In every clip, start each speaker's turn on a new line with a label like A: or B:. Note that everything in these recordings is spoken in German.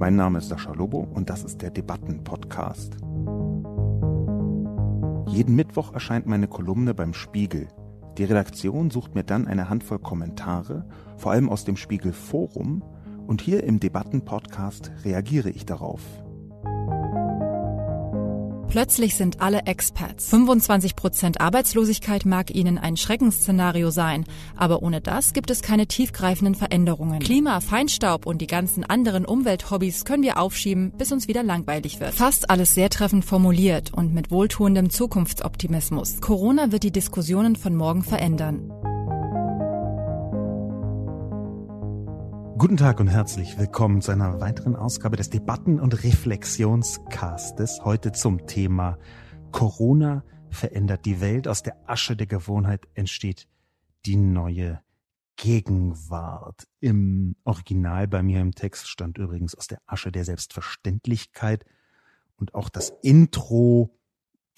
A: Mein Name ist Sascha Lobo und das ist der Debatten-Podcast. Jeden Mittwoch erscheint meine Kolumne beim Spiegel. Die Redaktion sucht mir dann eine Handvoll Kommentare, vor allem aus dem Spiegel Forum, und hier im Debatten-Podcast reagiere ich darauf.
B: Plötzlich sind alle Experts. 25% Prozent Arbeitslosigkeit mag ihnen ein Schreckensszenario sein, aber ohne das gibt es keine tiefgreifenden Veränderungen. Klima, Feinstaub und die ganzen anderen Umwelthobbys können wir aufschieben, bis uns wieder langweilig wird. Fast alles sehr treffend formuliert und mit wohltuendem Zukunftsoptimismus. Corona wird die Diskussionen von morgen verändern.
A: Guten Tag und herzlich willkommen zu einer weiteren Ausgabe des Debatten- und Reflexionscastes. Heute zum Thema Corona verändert die Welt. Aus der Asche der Gewohnheit entsteht die neue Gegenwart. Im Original bei mir im Text stand übrigens aus der Asche der Selbstverständlichkeit. Und auch das Intro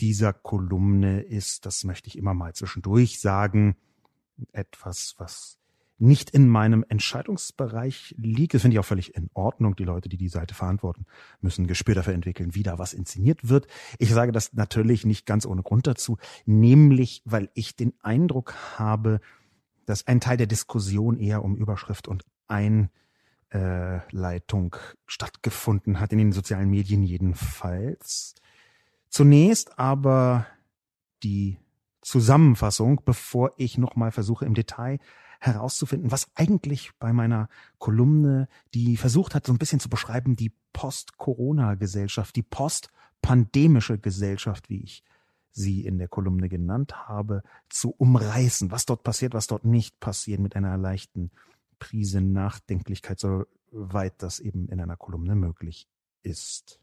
A: dieser Kolumne ist, das möchte ich immer mal zwischendurch sagen, etwas, was nicht in meinem Entscheidungsbereich liegt. Das finde ich auch völlig in Ordnung. Die Leute, die die Seite verantworten, müssen Gespür dafür entwickeln, wie da was inszeniert wird. Ich sage das natürlich nicht ganz ohne Grund dazu, nämlich weil ich den Eindruck habe, dass ein Teil der Diskussion eher um Überschrift und Einleitung stattgefunden hat, in den sozialen Medien jedenfalls. Zunächst aber die Zusammenfassung, bevor ich nochmal versuche im Detail herauszufinden, was eigentlich bei meiner Kolumne, die versucht hat, so ein bisschen zu beschreiben, die Post-Corona-Gesellschaft, die post-pandemische Gesellschaft, wie ich sie in der Kolumne genannt habe, zu umreißen, was dort passiert, was dort nicht passiert, mit einer leichten Prise Nachdenklichkeit, soweit das eben in einer Kolumne möglich ist.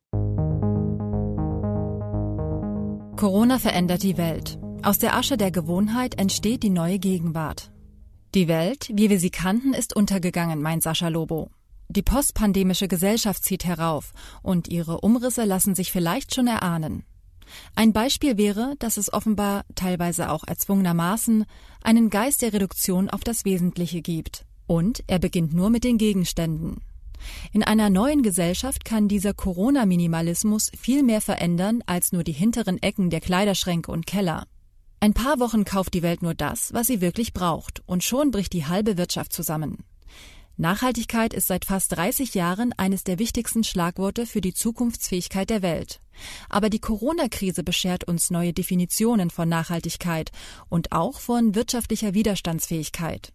B: Corona verändert die Welt. Aus der Asche der Gewohnheit entsteht die neue Gegenwart. Die Welt, wie wir sie kannten, ist untergegangen, meint Sascha Lobo. Die postpandemische Gesellschaft zieht herauf und ihre Umrisse lassen sich vielleicht schon erahnen. Ein Beispiel wäre, dass es offenbar, teilweise auch erzwungenermaßen, einen Geist der Reduktion auf das Wesentliche gibt. Und er beginnt nur mit den Gegenständen. In einer neuen Gesellschaft kann dieser Corona-Minimalismus viel mehr verändern als nur die hinteren Ecken der Kleiderschränke und Keller. Ein paar Wochen kauft die Welt nur das, was sie wirklich braucht, und schon bricht die halbe Wirtschaft zusammen. Nachhaltigkeit ist seit fast 30 Jahren eines der wichtigsten Schlagworte für die Zukunftsfähigkeit der Welt. Aber die Corona-Krise beschert uns neue Definitionen von Nachhaltigkeit und auch von wirtschaftlicher Widerstandsfähigkeit.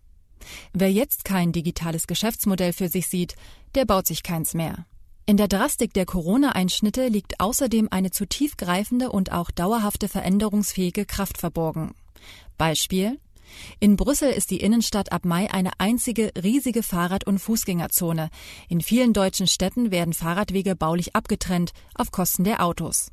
B: Wer jetzt kein digitales Geschäftsmodell für sich sieht, der baut sich keins mehr. In der Drastik der Corona-Einschnitte liegt außerdem eine zu tiefgreifende und auch dauerhafte veränderungsfähige Kraft verborgen. Beispiel in Brüssel ist die Innenstadt ab Mai eine einzige riesige Fahrrad- und Fußgängerzone. In vielen deutschen Städten werden Fahrradwege baulich abgetrennt auf Kosten der Autos.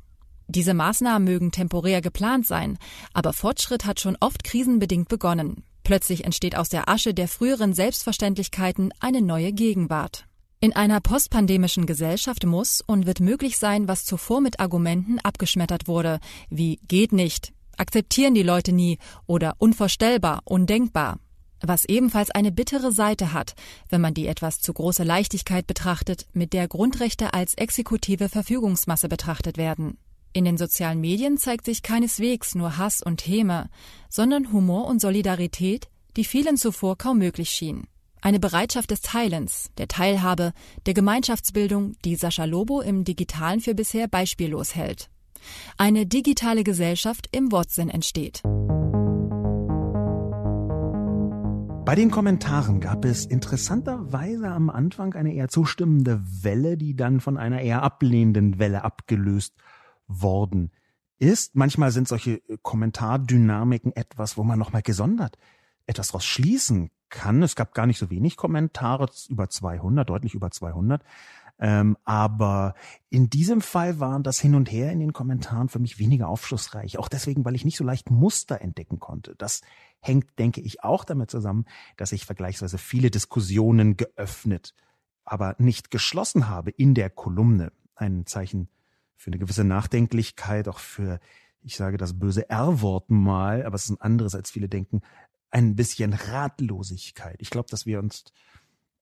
B: Diese Maßnahmen mögen temporär geplant sein, aber Fortschritt hat schon oft krisenbedingt begonnen. Plötzlich entsteht aus der Asche der früheren Selbstverständlichkeiten eine neue Gegenwart. In einer postpandemischen Gesellschaft muss und wird möglich sein, was zuvor mit Argumenten abgeschmettert wurde, wie geht nicht, akzeptieren die Leute nie oder unvorstellbar, undenkbar. Was ebenfalls eine bittere Seite hat, wenn man die etwas zu große Leichtigkeit betrachtet, mit der Grundrechte als exekutive Verfügungsmasse betrachtet werden. In den sozialen Medien zeigt sich keineswegs nur Hass und Häme, sondern Humor und Solidarität, die vielen zuvor kaum möglich schienen. Eine Bereitschaft des Teilens, der Teilhabe, der Gemeinschaftsbildung, die Sascha Lobo im Digitalen für bisher beispiellos hält. Eine digitale Gesellschaft im Wortsinn entsteht.
A: Bei den Kommentaren gab es interessanterweise am Anfang eine eher zustimmende Welle, die dann von einer eher ablehnenden Welle abgelöst worden ist. Manchmal sind solche Kommentardynamiken etwas, wo man nochmal gesondert etwas draus schließen kann. Es gab gar nicht so wenig Kommentare, über 200, deutlich über 200. Ähm, aber in diesem Fall waren das Hin und Her in den Kommentaren für mich weniger aufschlussreich. Auch deswegen, weil ich nicht so leicht Muster entdecken konnte. Das hängt, denke ich, auch damit zusammen, dass ich vergleichsweise viele Diskussionen geöffnet, aber nicht geschlossen habe in der Kolumne. Ein Zeichen für eine gewisse Nachdenklichkeit, auch für, ich sage das böse R-Wort mal, aber es ist ein anderes, als viele denken, ein bisschen Ratlosigkeit. Ich glaube, dass wir uns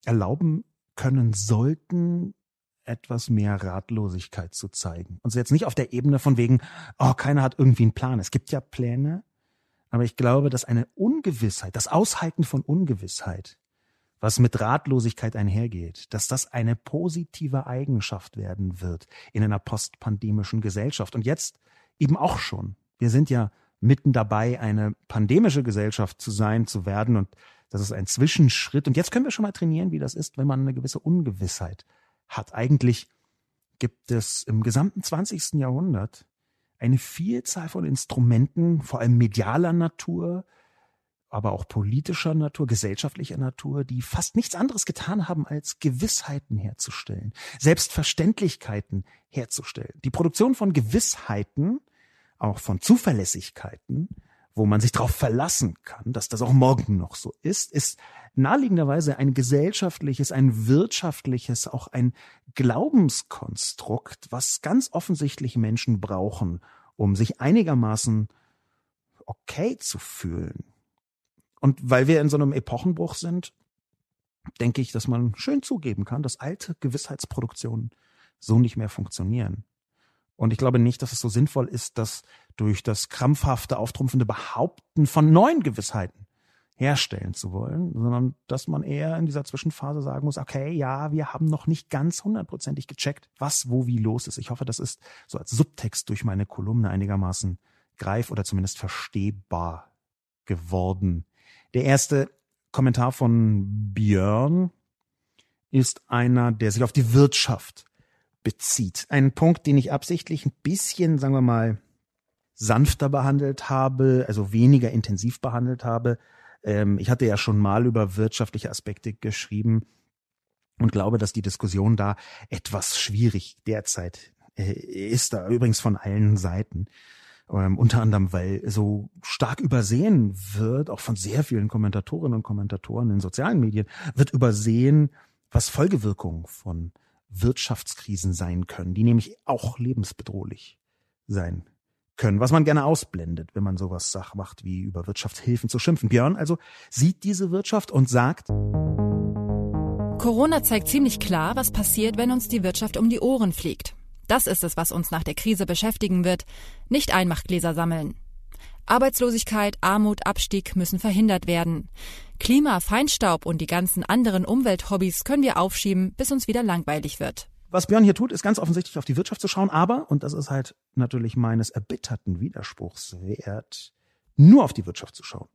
A: erlauben können sollten, etwas mehr Ratlosigkeit zu zeigen. Und jetzt nicht auf der Ebene von wegen, oh, keiner hat irgendwie einen Plan. Es gibt ja Pläne, aber ich glaube, dass eine Ungewissheit, das Aushalten von Ungewissheit, was mit Ratlosigkeit einhergeht, dass das eine positive Eigenschaft werden wird in einer postpandemischen Gesellschaft. Und jetzt eben auch schon. Wir sind ja mitten dabei, eine pandemische Gesellschaft zu sein, zu werden. Und das ist ein Zwischenschritt. Und jetzt können wir schon mal trainieren, wie das ist, wenn man eine gewisse Ungewissheit hat. Eigentlich gibt es im gesamten 20. Jahrhundert eine Vielzahl von Instrumenten, vor allem medialer Natur, aber auch politischer Natur, gesellschaftlicher Natur, die fast nichts anderes getan haben, als Gewissheiten herzustellen, Selbstverständlichkeiten herzustellen. Die Produktion von Gewissheiten auch von Zuverlässigkeiten, wo man sich darauf verlassen kann, dass das auch morgen noch so ist, ist naheliegenderweise ein gesellschaftliches, ein wirtschaftliches, auch ein Glaubenskonstrukt, was ganz offensichtlich Menschen brauchen, um sich einigermaßen okay zu fühlen. Und weil wir in so einem Epochenbruch sind, denke ich, dass man schön zugeben kann, dass alte Gewissheitsproduktionen so nicht mehr funktionieren. Und ich glaube nicht, dass es so sinnvoll ist, das durch das krampfhafte, auftrumpfende Behaupten von neuen Gewissheiten herstellen zu wollen, sondern dass man eher in dieser Zwischenphase sagen muss, okay, ja, wir haben noch nicht ganz hundertprozentig gecheckt, was wo wie los ist. Ich hoffe, das ist so als Subtext durch meine Kolumne einigermaßen greif oder zumindest verstehbar geworden. Der erste Kommentar von Björn ist einer, der sich auf die Wirtschaft bezieht. Ein Punkt, den ich absichtlich ein bisschen, sagen wir mal, sanfter behandelt habe, also weniger intensiv behandelt habe. Ähm, ich hatte ja schon mal über wirtschaftliche Aspekte geschrieben und glaube, dass die Diskussion da etwas schwierig derzeit äh, ist, da übrigens von allen Seiten. Ähm, unter anderem, weil so stark übersehen wird, auch von sehr vielen Kommentatorinnen und Kommentatoren in sozialen Medien, wird übersehen, was Folgewirkungen von Wirtschaftskrisen sein können, die nämlich auch lebensbedrohlich sein können, was man gerne ausblendet, wenn man sowas Sach macht, wie über Wirtschaftshilfen zu schimpfen. Björn also sieht diese Wirtschaft und sagt,
B: Corona zeigt ziemlich klar, was passiert, wenn uns die Wirtschaft um die Ohren fliegt. Das ist es, was uns nach der Krise beschäftigen wird, nicht Einmachgläser sammeln. Arbeitslosigkeit, Armut, Abstieg müssen verhindert werden. Klima, Feinstaub und die ganzen anderen Umwelthobbys können wir aufschieben, bis uns wieder langweilig wird.
A: Was Björn hier tut, ist ganz offensichtlich auf die Wirtschaft zu schauen, aber, und das ist halt natürlich meines erbitterten Widerspruchs wert, nur auf die Wirtschaft zu schauen.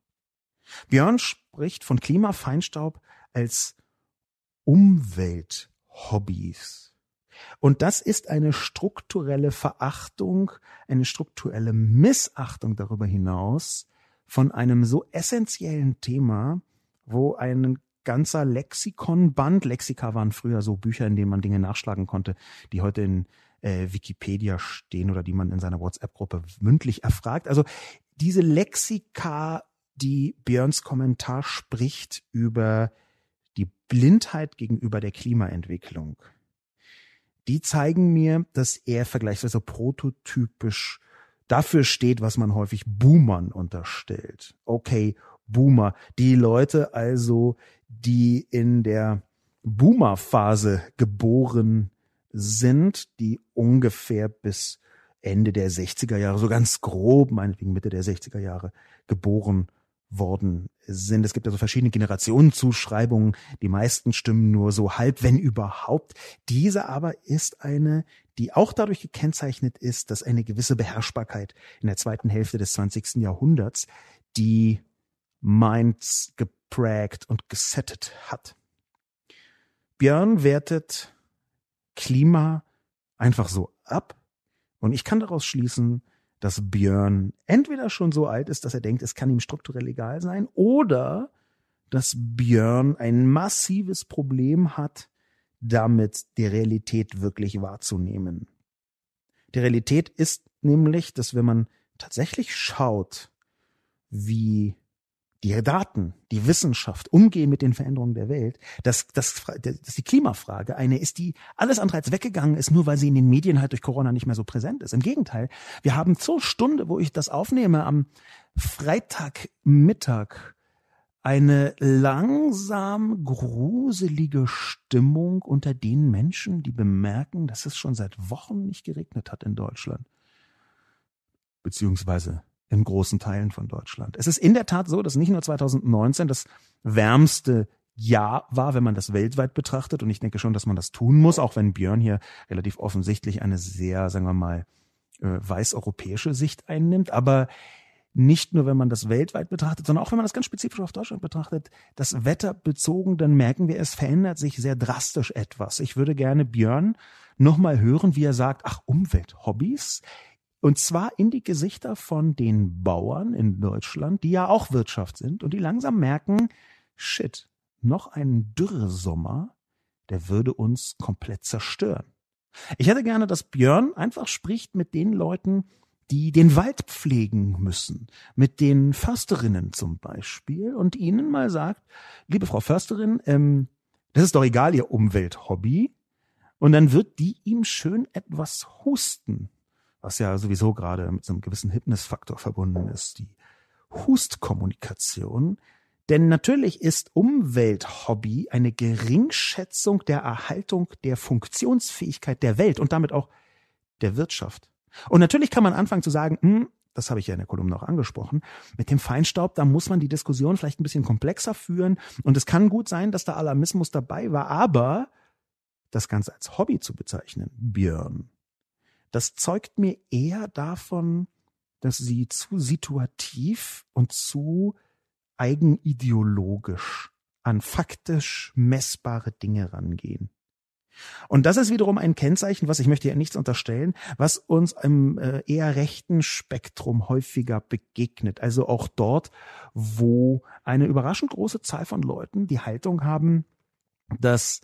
A: Björn spricht von Klima, Feinstaub als Umwelthobbys. Und das ist eine strukturelle Verachtung, eine strukturelle Missachtung darüber hinaus von einem so essentiellen Thema, wo ein ganzer Lexikonband, Lexika waren früher so Bücher, in denen man Dinge nachschlagen konnte, die heute in äh, Wikipedia stehen oder die man in seiner WhatsApp-Gruppe mündlich erfragt. Also diese Lexika, die Björns Kommentar spricht über die Blindheit gegenüber der Klimaentwicklung, die zeigen mir, dass er vergleichsweise prototypisch dafür steht, was man häufig Boomern unterstellt. Okay, Boomer. Die Leute also, die in der Boomer-Phase geboren sind, die ungefähr bis Ende der 60er Jahre, so ganz grob, meinetwegen Mitte der 60er Jahre, geboren worden sind. Es gibt also verschiedene Generationenzuschreibungen. Die meisten stimmen nur so halb, wenn überhaupt. Diese aber ist eine, die auch dadurch gekennzeichnet ist, dass eine gewisse Beherrschbarkeit in der zweiten Hälfte des 20. Jahrhunderts die Minds geprägt und gesettet hat. Björn wertet Klima einfach so ab. Und ich kann daraus schließen, dass Björn entweder schon so alt ist, dass er denkt, es kann ihm strukturell egal sein, oder dass Björn ein massives Problem hat, damit die Realität wirklich wahrzunehmen. Die Realität ist nämlich, dass wenn man tatsächlich schaut, wie die Daten, die Wissenschaft umgehen mit den Veränderungen der Welt, dass, dass, dass die Klimafrage eine ist, die alles andere als weggegangen ist, nur weil sie in den Medien halt durch Corona nicht mehr so präsent ist. Im Gegenteil, wir haben zur Stunde, wo ich das aufnehme, am Freitagmittag eine langsam gruselige Stimmung unter den Menschen, die bemerken, dass es schon seit Wochen nicht geregnet hat in Deutschland. Beziehungsweise in großen Teilen von Deutschland. Es ist in der Tat so, dass nicht nur 2019 das wärmste Jahr war, wenn man das weltweit betrachtet. Und ich denke schon, dass man das tun muss, auch wenn Björn hier relativ offensichtlich eine sehr, sagen wir mal, äh, weiß europäische Sicht einnimmt. Aber nicht nur, wenn man das weltweit betrachtet, sondern auch, wenn man das ganz spezifisch auf Deutschland betrachtet, das Wetter bezogen, dann merken wir, es verändert sich sehr drastisch etwas. Ich würde gerne Björn nochmal hören, wie er sagt, ach, Umwelthobbys? Und zwar in die Gesichter von den Bauern in Deutschland, die ja auch Wirtschaft sind und die langsam merken, shit, noch ein Dürresommer, der würde uns komplett zerstören. Ich hätte gerne, dass Björn einfach spricht mit den Leuten, die den Wald pflegen müssen, mit den Försterinnen zum Beispiel, und ihnen mal sagt, liebe Frau Försterin, ähm, das ist doch egal, Ihr Umwelthobby. Und dann wird die ihm schön etwas husten was ja sowieso gerade mit so einem gewissen Hypnisfaktor verbunden ist, die Hustkommunikation. Denn natürlich ist Umwelthobby eine Geringschätzung der Erhaltung der Funktionsfähigkeit der Welt und damit auch der Wirtschaft. Und natürlich kann man anfangen zu sagen, hm, das habe ich ja in der Kolumne auch angesprochen, mit dem Feinstaub, da muss man die Diskussion vielleicht ein bisschen komplexer führen. Und es kann gut sein, dass da Alarmismus dabei war, aber das Ganze als Hobby zu bezeichnen, Björn, das zeugt mir eher davon, dass sie zu situativ und zu eigenideologisch an faktisch messbare Dinge rangehen. Und das ist wiederum ein Kennzeichen, was ich möchte ja nichts unterstellen, was uns im äh, eher rechten Spektrum häufiger begegnet. Also auch dort, wo eine überraschend große Zahl von Leuten die Haltung haben, dass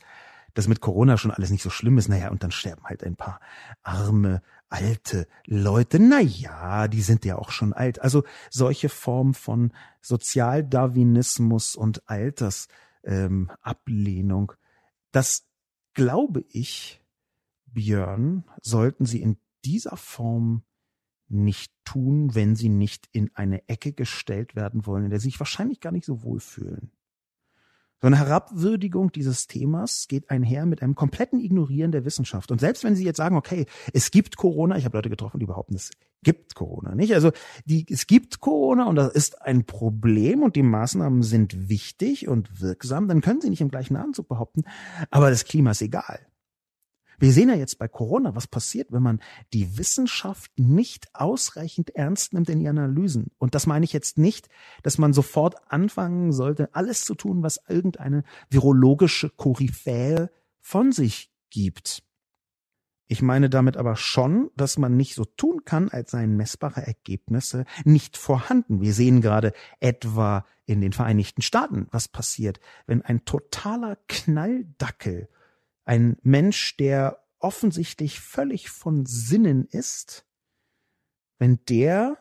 A: dass mit Corona schon alles nicht so schlimm ist. Naja, und dann sterben halt ein paar arme, alte Leute. Naja, die sind ja auch schon alt. Also solche Formen von Sozialdarwinismus und Altersablehnung, ähm, das glaube ich, Björn, sollten sie in dieser Form nicht tun, wenn sie nicht in eine Ecke gestellt werden wollen, in der sie sich wahrscheinlich gar nicht so wohl fühlen. So eine Herabwürdigung dieses Themas geht einher mit einem kompletten Ignorieren der Wissenschaft. Und selbst wenn Sie jetzt sagen, okay, es gibt Corona, ich habe Leute getroffen, die behaupten, es gibt Corona nicht. Also die, es gibt Corona und das ist ein Problem und die Maßnahmen sind wichtig und wirksam, dann können Sie nicht im gleichen Anzug behaupten, aber das Klima ist egal. Wir sehen ja jetzt bei Corona, was passiert, wenn man die Wissenschaft nicht ausreichend ernst nimmt in die Analysen. Und das meine ich jetzt nicht, dass man sofort anfangen sollte, alles zu tun, was irgendeine virologische Koryphäe von sich gibt. Ich meine damit aber schon, dass man nicht so tun kann, als seien messbare Ergebnisse nicht vorhanden. Wir sehen gerade etwa in den Vereinigten Staaten, was passiert, wenn ein totaler Knalldackel ein Mensch, der offensichtlich völlig von Sinnen ist, wenn der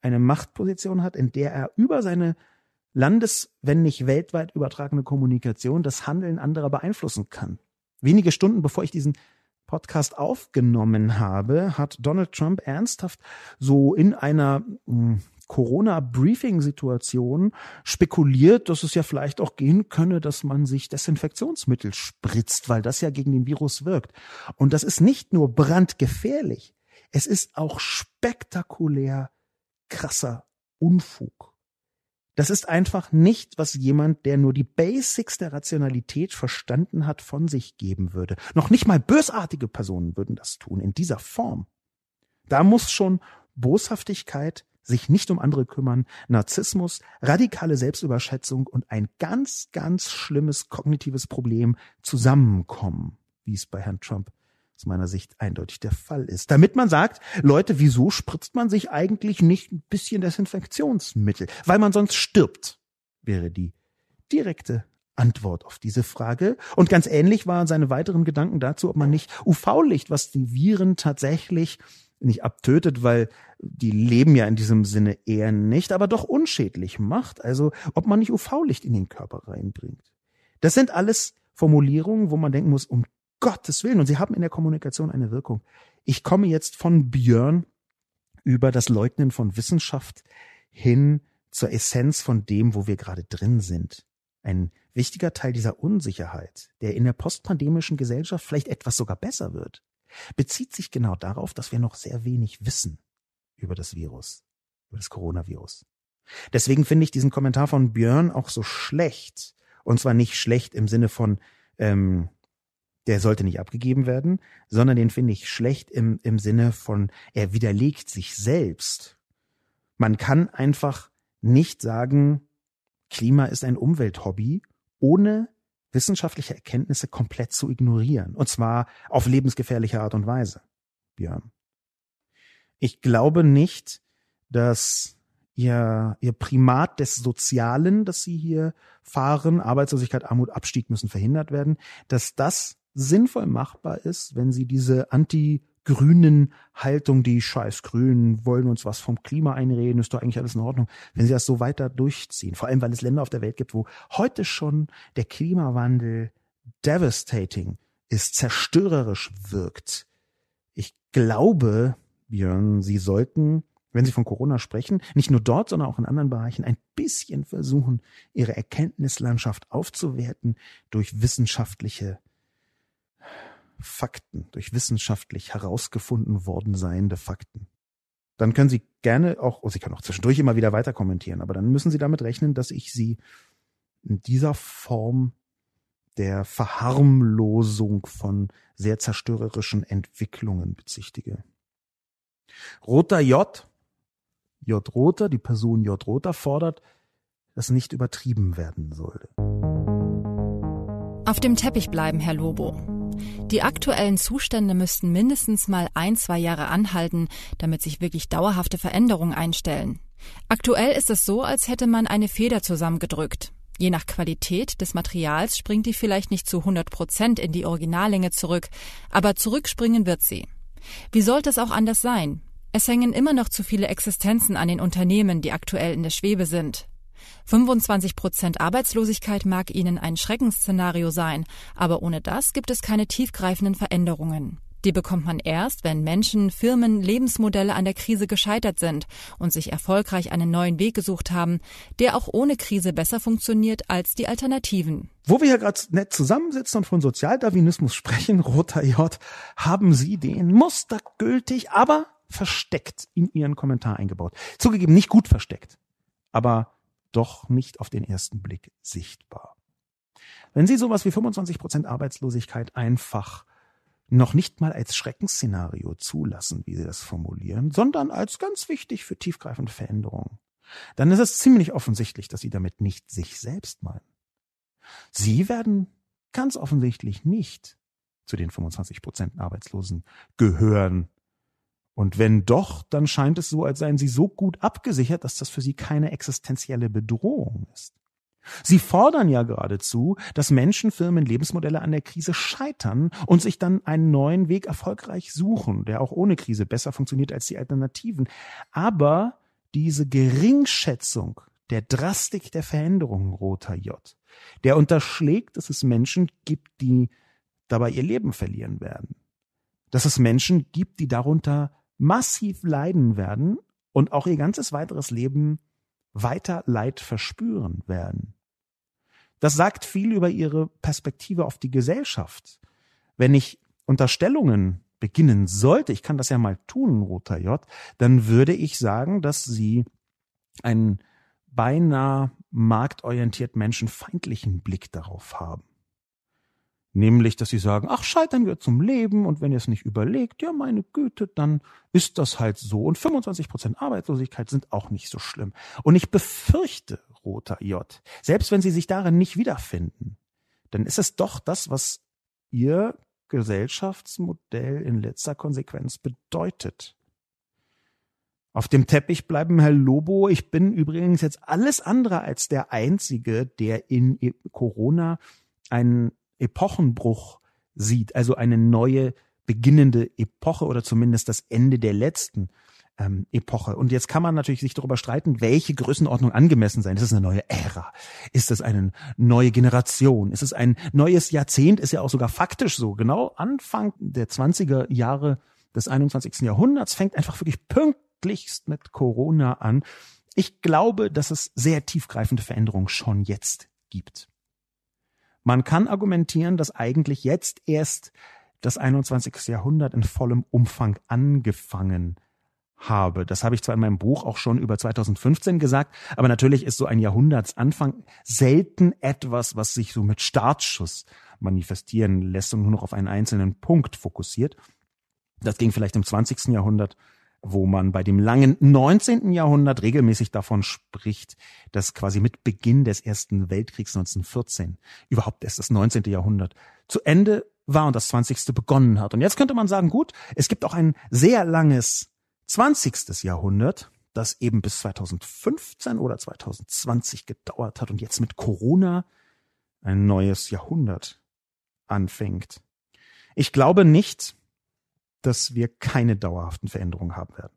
A: eine Machtposition hat, in der er über seine landes-, wenn nicht weltweit übertragene Kommunikation das Handeln anderer beeinflussen kann. Wenige Stunden bevor ich diesen Podcast aufgenommen habe, hat Donald Trump ernsthaft so in einer hm, Corona-Briefing-Situation spekuliert, dass es ja vielleicht auch gehen könne, dass man sich Desinfektionsmittel spritzt, weil das ja gegen den Virus wirkt. Und das ist nicht nur brandgefährlich, es ist auch spektakulär krasser Unfug. Das ist einfach nicht, was jemand, der nur die Basics der Rationalität verstanden hat, von sich geben würde. Noch nicht mal bösartige Personen würden das tun, in dieser Form. Da muss schon Boshaftigkeit sich nicht um andere kümmern, Narzissmus, radikale Selbstüberschätzung und ein ganz, ganz schlimmes kognitives Problem zusammenkommen, wie es bei Herrn Trump aus meiner Sicht eindeutig der Fall ist. Damit man sagt, Leute, wieso spritzt man sich eigentlich nicht ein bisschen Desinfektionsmittel? Weil man sonst stirbt, wäre die direkte Antwort auf diese Frage. Und ganz ähnlich waren seine weiteren Gedanken dazu, ob man nicht UV-Licht, was die Viren tatsächlich nicht abtötet, weil die leben ja in diesem Sinne eher nicht, aber doch unschädlich macht. Also ob man nicht UV-Licht in den Körper reinbringt. Das sind alles Formulierungen, wo man denken muss, um Gottes Willen. Und sie haben in der Kommunikation eine Wirkung. Ich komme jetzt von Björn über das Leugnen von Wissenschaft hin zur Essenz von dem, wo wir gerade drin sind. Ein wichtiger Teil dieser Unsicherheit, der in der postpandemischen Gesellschaft vielleicht etwas sogar besser wird bezieht sich genau darauf, dass wir noch sehr wenig wissen über das Virus, über das Coronavirus. Deswegen finde ich diesen Kommentar von Björn auch so schlecht. Und zwar nicht schlecht im Sinne von, ähm, der sollte nicht abgegeben werden, sondern den finde ich schlecht im, im Sinne von, er widerlegt sich selbst. Man kann einfach nicht sagen, Klima ist ein Umwelthobby, ohne wissenschaftliche Erkenntnisse komplett zu ignorieren. Und zwar auf lebensgefährliche Art und Weise, Björn. Ich glaube nicht, dass ihr, ihr Primat des Sozialen, das sie hier fahren, Arbeitslosigkeit, Armut, Abstieg müssen verhindert werden, dass das sinnvoll machbar ist, wenn sie diese anti grünen Haltung, die scheiß Grünen wollen uns was vom Klima einreden, ist doch eigentlich alles in Ordnung, wenn sie das so weiter durchziehen. Vor allem, weil es Länder auf der Welt gibt, wo heute schon der Klimawandel devastating ist, zerstörerisch wirkt. Ich glaube, Björn, Sie sollten, wenn Sie von Corona sprechen, nicht nur dort, sondern auch in anderen Bereichen ein bisschen versuchen, Ihre Erkenntnislandschaft aufzuwerten durch wissenschaftliche Fakten, durch wissenschaftlich herausgefunden worden seiende Fakten. Dann können Sie gerne auch, oh, Sie können auch zwischendurch immer wieder weiter kommentieren, aber dann müssen Sie damit rechnen, dass ich Sie in dieser Form der Verharmlosung von sehr zerstörerischen Entwicklungen bezichtige. Roter J, J. Roter, die Person J. Roter fordert, dass nicht übertrieben werden sollte.
B: Auf dem Teppich bleiben, Herr Lobo. Die aktuellen Zustände müssten mindestens mal ein, zwei Jahre anhalten, damit sich wirklich dauerhafte Veränderungen einstellen. Aktuell ist es so, als hätte man eine Feder zusammengedrückt. Je nach Qualität des Materials springt die vielleicht nicht zu 100 Prozent in die Originallänge zurück, aber zurückspringen wird sie. Wie sollte es auch anders sein? Es hängen immer noch zu viele Existenzen an den Unternehmen, die aktuell in der Schwebe sind. 25 Prozent Arbeitslosigkeit mag ihnen ein Schreckensszenario sein, aber ohne das gibt es keine tiefgreifenden Veränderungen. Die bekommt man erst, wenn Menschen, Firmen, Lebensmodelle an der Krise gescheitert sind und sich erfolgreich einen neuen Weg gesucht haben, der auch ohne Krise besser funktioniert als die Alternativen.
A: Wo wir hier gerade nett zusammensitzen und von Sozialdarwinismus sprechen, Roter J, haben Sie den mustergültig, aber versteckt in Ihren Kommentar eingebaut. Zugegeben, nicht gut versteckt, aber doch nicht auf den ersten Blick sichtbar. Wenn Sie sowas wie 25 Prozent Arbeitslosigkeit einfach noch nicht mal als Schreckensszenario zulassen, wie Sie das formulieren, sondern als ganz wichtig für tiefgreifende Veränderungen, dann ist es ziemlich offensichtlich, dass Sie damit nicht sich selbst meinen. Sie werden ganz offensichtlich nicht zu den 25 Prozent Arbeitslosen gehören, und wenn doch, dann scheint es so, als seien sie so gut abgesichert, dass das für sie keine existenzielle Bedrohung ist. Sie fordern ja geradezu, dass Menschenfirmen Lebensmodelle an der Krise scheitern und sich dann einen neuen Weg erfolgreich suchen, der auch ohne Krise besser funktioniert als die Alternativen. Aber diese Geringschätzung der Drastik der Veränderungen, roter J, der unterschlägt, dass es Menschen gibt, die dabei ihr Leben verlieren werden. Dass es Menschen gibt, die darunter massiv leiden werden und auch ihr ganzes weiteres Leben weiter Leid verspüren werden. Das sagt viel über ihre Perspektive auf die Gesellschaft. Wenn ich Unterstellungen beginnen sollte, ich kann das ja mal tun, Roter J, dann würde ich sagen, dass sie einen beinahe marktorientiert menschenfeindlichen Blick darauf haben. Nämlich, dass sie sagen, ach, Scheitern gehört zum Leben und wenn ihr es nicht überlegt, ja, meine Güte, dann ist das halt so. Und 25 Prozent Arbeitslosigkeit sind auch nicht so schlimm. Und ich befürchte, Roter J, selbst wenn sie sich darin nicht wiederfinden, dann ist es doch das, was ihr Gesellschaftsmodell in letzter Konsequenz bedeutet. Auf dem Teppich bleiben, Herr Lobo. Ich bin übrigens jetzt alles andere als der Einzige, der in Corona einen Epochenbruch sieht, also eine neue beginnende Epoche oder zumindest das Ende der letzten ähm, Epoche. Und jetzt kann man natürlich sich darüber streiten, welche Größenordnung angemessen sein. Ist es eine neue Ära? Ist es eine neue Generation? Ist es ein neues Jahrzehnt? Ist ja auch sogar faktisch so. Genau Anfang der 20er Jahre des 21. Jahrhunderts fängt einfach wirklich pünktlichst mit Corona an. Ich glaube, dass es sehr tiefgreifende Veränderungen schon jetzt gibt. Man kann argumentieren, dass eigentlich jetzt erst das 21. Jahrhundert in vollem Umfang angefangen habe. Das habe ich zwar in meinem Buch auch schon über 2015 gesagt, aber natürlich ist so ein Jahrhundertsanfang selten etwas, was sich so mit Startschuss manifestieren lässt und nur noch auf einen einzelnen Punkt fokussiert. Das ging vielleicht im 20. Jahrhundert wo man bei dem langen 19. Jahrhundert regelmäßig davon spricht, dass quasi mit Beginn des Ersten Weltkriegs 1914 überhaupt erst das 19. Jahrhundert zu Ende war und das 20. begonnen hat. Und jetzt könnte man sagen, gut, es gibt auch ein sehr langes 20. Jahrhundert, das eben bis 2015 oder 2020 gedauert hat und jetzt mit Corona ein neues Jahrhundert anfängt. Ich glaube nicht, dass wir keine dauerhaften Veränderungen haben werden.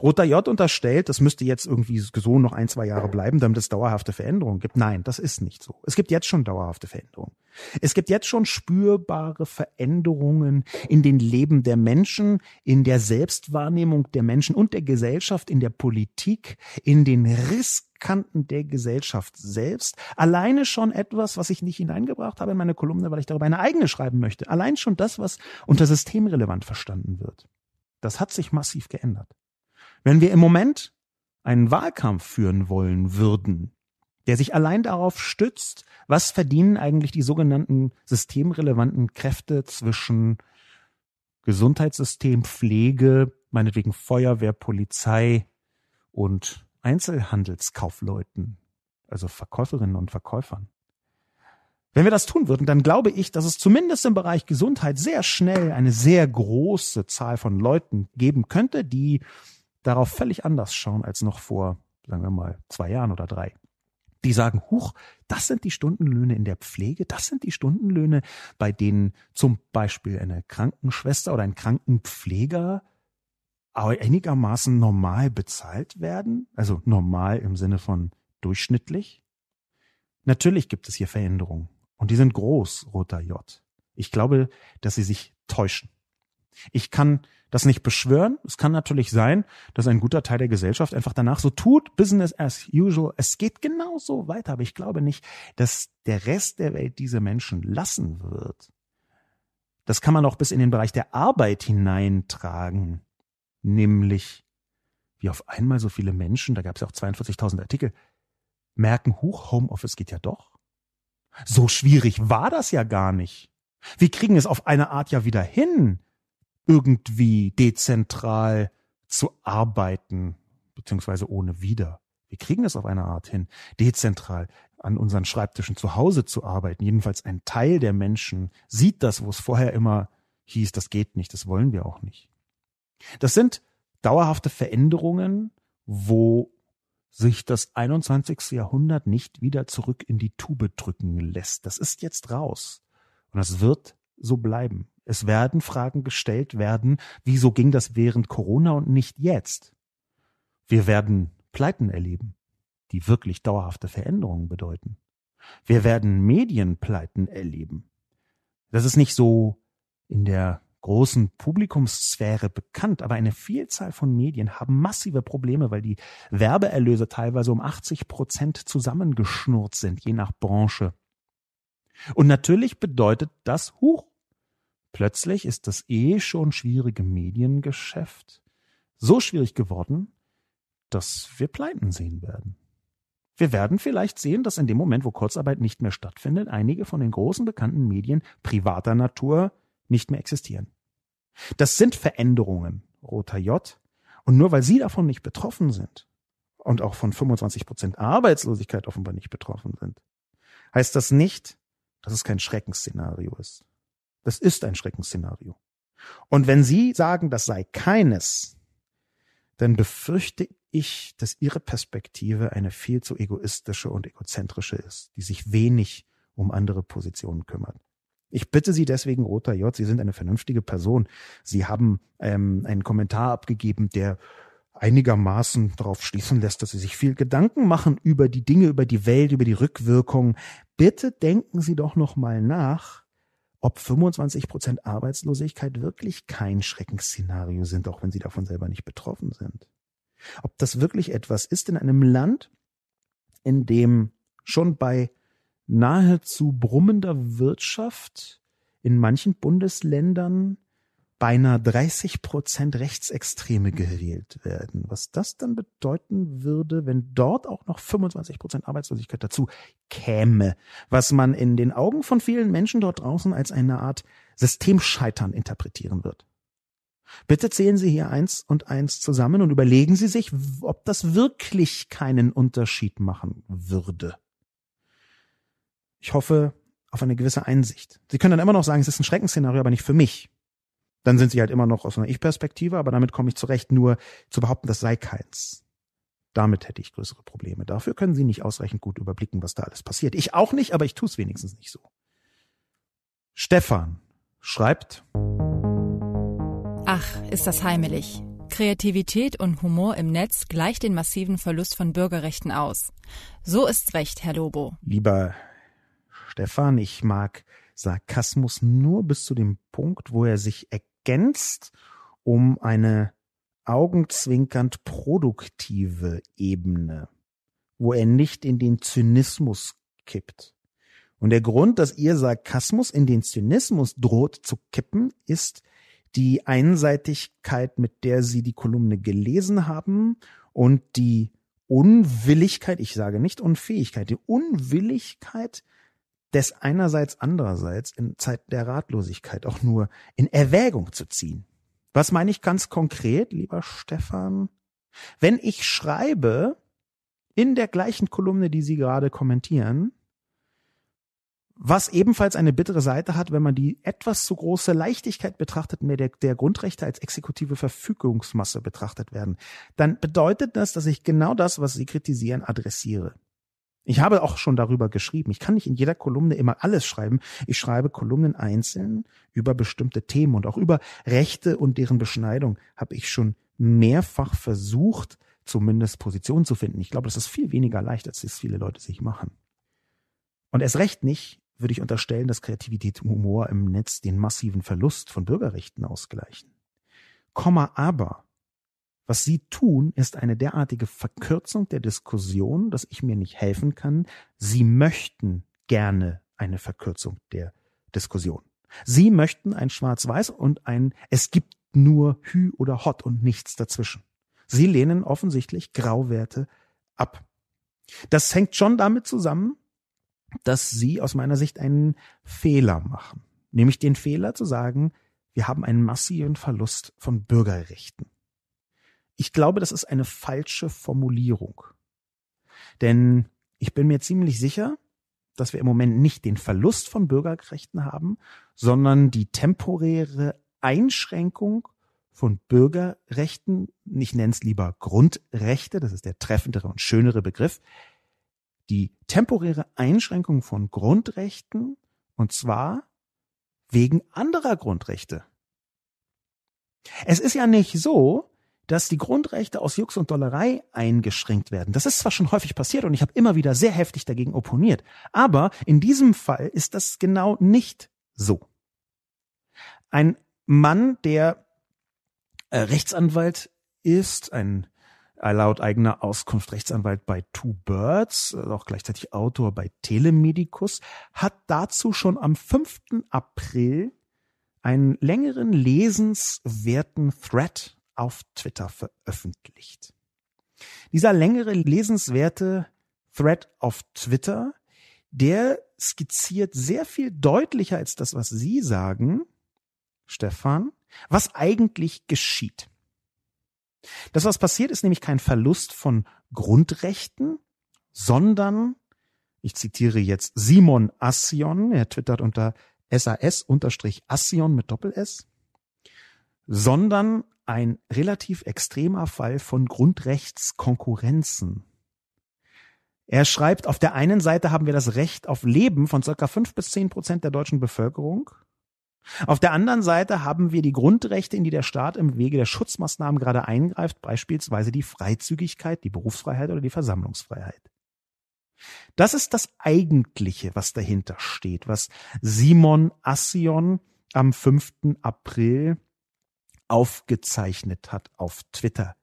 A: Roter J unterstellt, das müsste jetzt irgendwie so noch ein, zwei Jahre bleiben, damit es dauerhafte Veränderungen gibt. Nein, das ist nicht so. Es gibt jetzt schon dauerhafte Veränderungen. Es gibt jetzt schon spürbare Veränderungen in den Leben der Menschen, in der Selbstwahrnehmung der Menschen und der Gesellschaft, in der Politik, in den Risskanten der Gesellschaft selbst. Alleine schon etwas, was ich nicht hineingebracht habe in meine Kolumne, weil ich darüber eine eigene schreiben möchte. Allein schon das, was unter systemrelevant verstanden wird. Das hat sich massiv geändert. Wenn wir im Moment einen Wahlkampf führen wollen würden, der sich allein darauf stützt, was verdienen eigentlich die sogenannten systemrelevanten Kräfte zwischen Gesundheitssystem, Pflege, meinetwegen Feuerwehr, Polizei und Einzelhandelskaufleuten, also Verkäuferinnen und Verkäufern. Wenn wir das tun würden, dann glaube ich, dass es zumindest im Bereich Gesundheit sehr schnell eine sehr große Zahl von Leuten geben könnte, die darauf völlig anders schauen als noch vor, sagen wir mal, zwei Jahren oder drei. Die sagen, huch, das sind die Stundenlöhne in der Pflege, das sind die Stundenlöhne, bei denen zum Beispiel eine Krankenschwester oder ein Krankenpfleger einigermaßen normal bezahlt werden, also normal im Sinne von durchschnittlich. Natürlich gibt es hier Veränderungen und die sind groß, roter J. Ich glaube, dass sie sich täuschen. Ich kann das nicht beschwören. Es kann natürlich sein, dass ein guter Teil der Gesellschaft einfach danach so tut, Business as usual. Es geht genauso weiter. Aber ich glaube nicht, dass der Rest der Welt diese Menschen lassen wird. Das kann man auch bis in den Bereich der Arbeit hineintragen. Nämlich, wie auf einmal so viele Menschen, da gab es ja auch 42.000 Artikel, merken, huch, Homeoffice geht ja doch. So schwierig war das ja gar nicht. Wir kriegen es auf eine Art ja wieder hin irgendwie dezentral zu arbeiten, beziehungsweise ohne wieder. Wir kriegen das auf eine Art hin, dezentral an unseren Schreibtischen zu Hause zu arbeiten. Jedenfalls ein Teil der Menschen sieht das, wo es vorher immer hieß, das geht nicht, das wollen wir auch nicht. Das sind dauerhafte Veränderungen, wo sich das 21. Jahrhundert nicht wieder zurück in die Tube drücken lässt. Das ist jetzt raus. Und das wird so bleiben. Es werden Fragen gestellt werden, wieso ging das während Corona und nicht jetzt? Wir werden Pleiten erleben, die wirklich dauerhafte Veränderungen bedeuten. Wir werden Medienpleiten erleben. Das ist nicht so in der großen Publikumssphäre bekannt, aber eine Vielzahl von Medien haben massive Probleme, weil die Werbeerlöse teilweise um 80 Prozent zusammengeschnurrt sind, je nach Branche. Und natürlich bedeutet das, huch, plötzlich ist das eh schon schwierige Mediengeschäft so schwierig geworden, dass wir Pleiten sehen werden. Wir werden vielleicht sehen, dass in dem Moment, wo Kurzarbeit nicht mehr stattfindet, einige von den großen bekannten Medien privater Natur nicht mehr existieren. Das sind Veränderungen, roter J. Und nur weil Sie davon nicht betroffen sind und auch von 25 Prozent Arbeitslosigkeit offenbar nicht betroffen sind, heißt das nicht, dass es kein Schreckensszenario ist. Das ist ein Schreckensszenario. Und wenn Sie sagen, das sei keines, dann befürchte ich, dass Ihre Perspektive eine viel zu egoistische und egozentrische ist, die sich wenig um andere Positionen kümmert. Ich bitte Sie deswegen, Rota J., Sie sind eine vernünftige Person. Sie haben ähm, einen Kommentar abgegeben, der einigermaßen darauf schließen lässt, dass Sie sich viel Gedanken machen über die Dinge, über die Welt, über die Rückwirkungen. Bitte denken Sie doch noch mal nach, ob 25 Prozent Arbeitslosigkeit wirklich kein Schreckensszenario sind, auch wenn Sie davon selber nicht betroffen sind. Ob das wirklich etwas ist in einem Land, in dem schon bei nahezu brummender Wirtschaft in manchen Bundesländern beinahe 30 Prozent Rechtsextreme mhm. gewählt werden. Was das dann bedeuten würde, wenn dort auch noch 25 Prozent Arbeitslosigkeit dazu käme, was man in den Augen von vielen Menschen dort draußen als eine Art Systemscheitern interpretieren wird. Bitte zählen Sie hier eins und eins zusammen und überlegen Sie sich, ob das wirklich keinen Unterschied machen würde. Ich hoffe auf eine gewisse Einsicht. Sie können dann immer noch sagen, es ist ein Schreckensszenario, aber nicht für mich. Dann sind sie halt immer noch aus einer Ich-Perspektive, aber damit komme ich zurecht. Nur zu behaupten, das sei keins. Damit hätte ich größere Probleme. Dafür können sie nicht ausreichend gut überblicken, was da alles passiert. Ich auch nicht, aber ich tue es wenigstens nicht so. Stefan schreibt.
B: Ach, ist das heimelig. Kreativität und Humor im Netz gleicht den massiven Verlust von Bürgerrechten aus. So ist's recht, Herr Lobo.
A: Lieber Stefan, ich mag Sarkasmus nur bis zu dem Punkt, wo er sich erkennt ergänzt um eine augenzwinkernd produktive Ebene, wo er nicht in den Zynismus kippt. Und der Grund, dass ihr Sarkasmus in den Zynismus droht zu kippen, ist die Einseitigkeit, mit der sie die Kolumne gelesen haben und die Unwilligkeit, ich sage nicht Unfähigkeit, die Unwilligkeit, des einerseits andererseits in Zeiten der Ratlosigkeit auch nur in Erwägung zu ziehen. Was meine ich ganz konkret, lieber Stefan? Wenn ich schreibe in der gleichen Kolumne, die Sie gerade kommentieren, was ebenfalls eine bittere Seite hat, wenn man die etwas zu große Leichtigkeit betrachtet, mehr der, der Grundrechte als exekutive Verfügungsmasse betrachtet werden, dann bedeutet das, dass ich genau das, was Sie kritisieren, adressiere. Ich habe auch schon darüber geschrieben. Ich kann nicht in jeder Kolumne immer alles schreiben. Ich schreibe Kolumnen einzeln über bestimmte Themen und auch über Rechte und deren Beschneidung habe ich schon mehrfach versucht, zumindest Positionen zu finden. Ich glaube, das ist viel weniger leicht, als es viele Leute sich machen. Und erst recht nicht würde ich unterstellen, dass Kreativität und Humor im Netz den massiven Verlust von Bürgerrechten ausgleichen. Komma aber was Sie tun, ist eine derartige Verkürzung der Diskussion, dass ich mir nicht helfen kann. Sie möchten gerne eine Verkürzung der Diskussion. Sie möchten ein Schwarz-Weiß und ein Es gibt nur Hü oder Hot und nichts dazwischen. Sie lehnen offensichtlich Grauwerte ab. Das hängt schon damit zusammen, dass Sie aus meiner Sicht einen Fehler machen. Nämlich den Fehler zu sagen, wir haben einen massiven Verlust von Bürgerrechten. Ich glaube, das ist eine falsche Formulierung. Denn ich bin mir ziemlich sicher, dass wir im Moment nicht den Verlust von Bürgerrechten haben, sondern die temporäre Einschränkung von Bürgerrechten, ich nenne es lieber Grundrechte, das ist der treffendere und schönere Begriff, die temporäre Einschränkung von Grundrechten, und zwar wegen anderer Grundrechte. Es ist ja nicht so, dass die Grundrechte aus Jux und Dollerei eingeschränkt werden. Das ist zwar schon häufig passiert und ich habe immer wieder sehr heftig dagegen opponiert, aber in diesem Fall ist das genau nicht so. Ein Mann, der äh, Rechtsanwalt ist, ein laut eigener Auskunft Rechtsanwalt bei Two Birds, also auch gleichzeitig Autor bei Telemedicus, hat dazu schon am 5. April einen längeren lesenswerten Thread auf Twitter veröffentlicht. Dieser längere lesenswerte Thread auf Twitter, der skizziert sehr viel deutlicher als das, was Sie sagen, Stefan, was eigentlich geschieht. Das, was passiert, ist nämlich kein Verlust von Grundrechten, sondern, ich zitiere jetzt Simon Assion, er twittert unter SAS-Assion mit Doppel-S, sondern ein relativ extremer Fall von Grundrechtskonkurrenzen. Er schreibt, auf der einen Seite haben wir das Recht auf Leben von circa fünf bis zehn Prozent der deutschen Bevölkerung. Auf der anderen Seite haben wir die Grundrechte, in die der Staat im Wege der Schutzmaßnahmen gerade eingreift, beispielsweise die Freizügigkeit, die Berufsfreiheit oder die Versammlungsfreiheit. Das ist das Eigentliche, was dahinter steht, was Simon Assion am 5. April aufgezeichnet hat auf Twitter.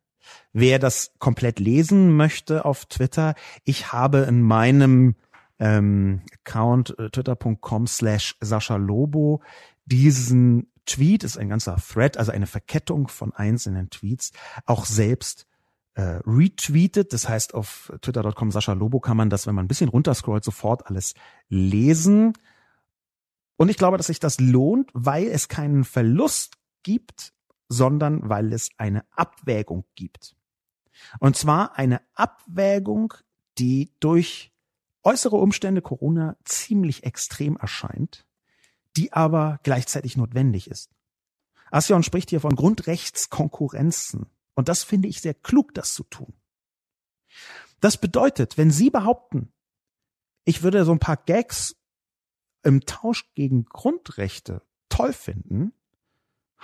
A: Wer das komplett lesen möchte auf Twitter, ich habe in meinem ähm, Account äh, twitter.com slash Sascha Lobo diesen Tweet, ist ein ganzer Thread, also eine Verkettung von einzelnen Tweets, auch selbst äh, retweetet. Das heißt, auf twitter.com Sascha Lobo kann man das, wenn man ein bisschen runterscrollt, sofort alles lesen. Und ich glaube, dass sich das lohnt, weil es keinen Verlust gibt sondern weil es eine Abwägung gibt. Und zwar eine Abwägung, die durch äußere Umstände Corona ziemlich extrem erscheint, die aber gleichzeitig notwendig ist. Assion spricht hier von Grundrechtskonkurrenzen. Und das finde ich sehr klug, das zu tun. Das bedeutet, wenn Sie behaupten, ich würde so ein paar Gags im Tausch gegen Grundrechte toll finden,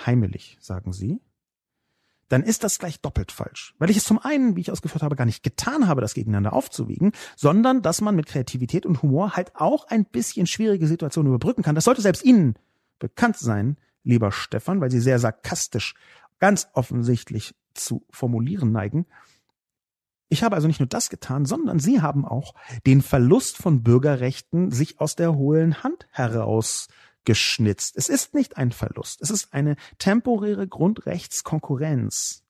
A: heimelig, sagen Sie, dann ist das gleich doppelt falsch. Weil ich es zum einen, wie ich ausgeführt habe, gar nicht getan habe, das gegeneinander aufzuwiegen, sondern dass man mit Kreativität und Humor halt auch ein bisschen schwierige Situationen überbrücken kann. Das sollte selbst Ihnen bekannt sein, lieber Stefan, weil Sie sehr sarkastisch, ganz offensichtlich zu formulieren neigen. Ich habe also nicht nur das getan, sondern Sie haben auch den Verlust von Bürgerrechten sich aus der hohlen Hand heraus geschnitzt. Es ist nicht ein Verlust. Es ist eine temporäre Grundrechtskonkurrenz.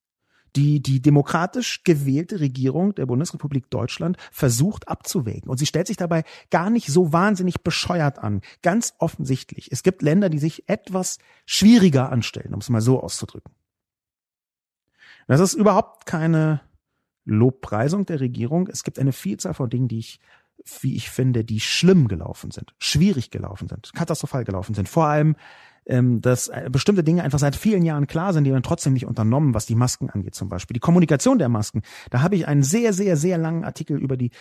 A: Die, die demokratisch gewählte Regierung der Bundesrepublik Deutschland versucht abzuwägen. Und sie stellt sich dabei gar nicht so wahnsinnig bescheuert an. Ganz offensichtlich. Es gibt Länder, die sich etwas schwieriger anstellen, um es mal so auszudrücken. Das ist überhaupt keine Lobpreisung der Regierung. Es gibt eine Vielzahl von Dingen, die ich wie ich finde, die schlimm gelaufen sind, schwierig gelaufen sind, katastrophal gelaufen sind. Vor allem, ähm, dass äh, bestimmte Dinge einfach seit vielen Jahren klar sind, die man trotzdem nicht unternommen, was die Masken angeht zum Beispiel. Die Kommunikation der Masken, da habe ich einen sehr, sehr, sehr langen Artikel über die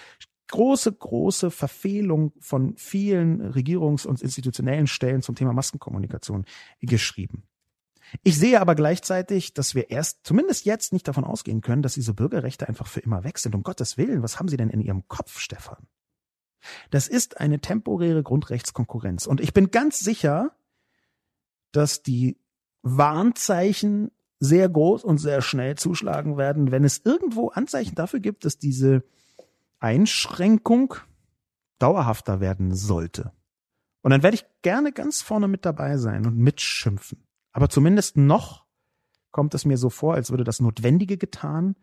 A: große, große Verfehlung von vielen Regierungs- und institutionellen Stellen zum Thema Maskenkommunikation geschrieben. Ich sehe aber gleichzeitig, dass wir erst, zumindest jetzt, nicht davon ausgehen können, dass diese Bürgerrechte einfach für immer weg sind. Um Gottes Willen, was haben Sie denn in Ihrem Kopf, Stefan? Das ist eine temporäre Grundrechtskonkurrenz. Und ich bin ganz sicher, dass die Warnzeichen sehr groß und sehr schnell zuschlagen werden, wenn es irgendwo Anzeichen dafür gibt, dass diese Einschränkung dauerhafter werden sollte. Und dann werde ich gerne ganz vorne mit dabei sein und mitschimpfen. Aber zumindest noch kommt es mir so vor, als würde das Notwendige getan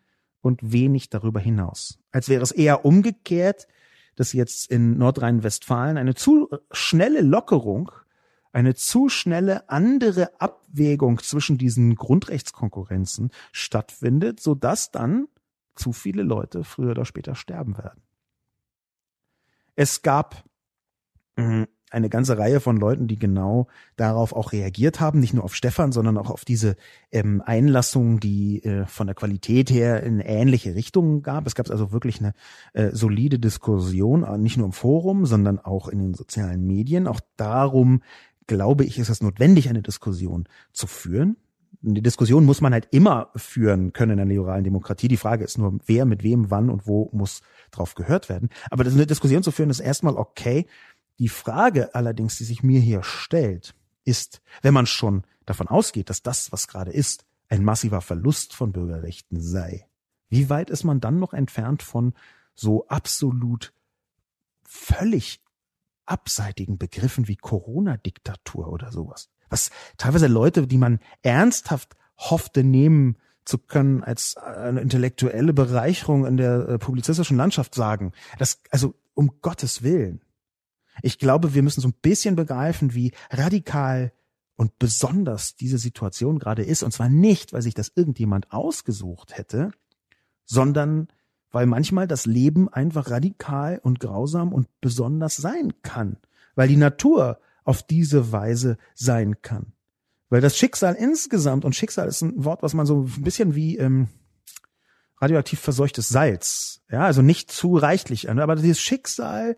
A: und wenig darüber hinaus. Als wäre es eher umgekehrt, dass jetzt in Nordrhein-Westfalen eine zu schnelle Lockerung, eine zu schnelle andere Abwägung zwischen diesen Grundrechtskonkurrenzen stattfindet, so dass dann zu viele Leute früher oder später sterben werden. Es gab mm, eine ganze Reihe von Leuten, die genau darauf auch reagiert haben, nicht nur auf Stefan, sondern auch auf diese ähm, Einlassung, die äh, von der Qualität her in ähnliche Richtungen gab. Es gab also wirklich eine äh, solide Diskussion, äh, nicht nur im Forum, sondern auch in den sozialen Medien. Auch darum, glaube ich, ist es notwendig, eine Diskussion zu führen Eine Diskussion muss man halt immer führen können in einer liberalen Demokratie. Die Frage ist nur, wer mit wem, wann und wo muss drauf gehört werden. Aber eine Diskussion zu führen ist erstmal okay. Die Frage allerdings, die sich mir hier stellt, ist, wenn man schon davon ausgeht, dass das, was gerade ist, ein massiver Verlust von Bürgerrechten sei, wie weit ist man dann noch entfernt von so absolut völlig abseitigen Begriffen wie Corona-Diktatur oder sowas? Was teilweise Leute, die man ernsthaft hoffte, nehmen zu können als äh, eine intellektuelle Bereicherung in der äh, publizistischen Landschaft sagen. Das, also um Gottes Willen. Ich glaube, wir müssen so ein bisschen begreifen, wie radikal und besonders diese Situation gerade ist. Und zwar nicht, weil sich das irgendjemand ausgesucht hätte, sondern weil manchmal das Leben einfach radikal und grausam und besonders sein kann. Weil die Natur auf diese Weise sein kann. Weil das Schicksal insgesamt, und Schicksal ist ein Wort, was man so ein bisschen wie ähm, radioaktiv verseuchtes Salz, ja, also nicht zu reichlich, aber dieses Schicksal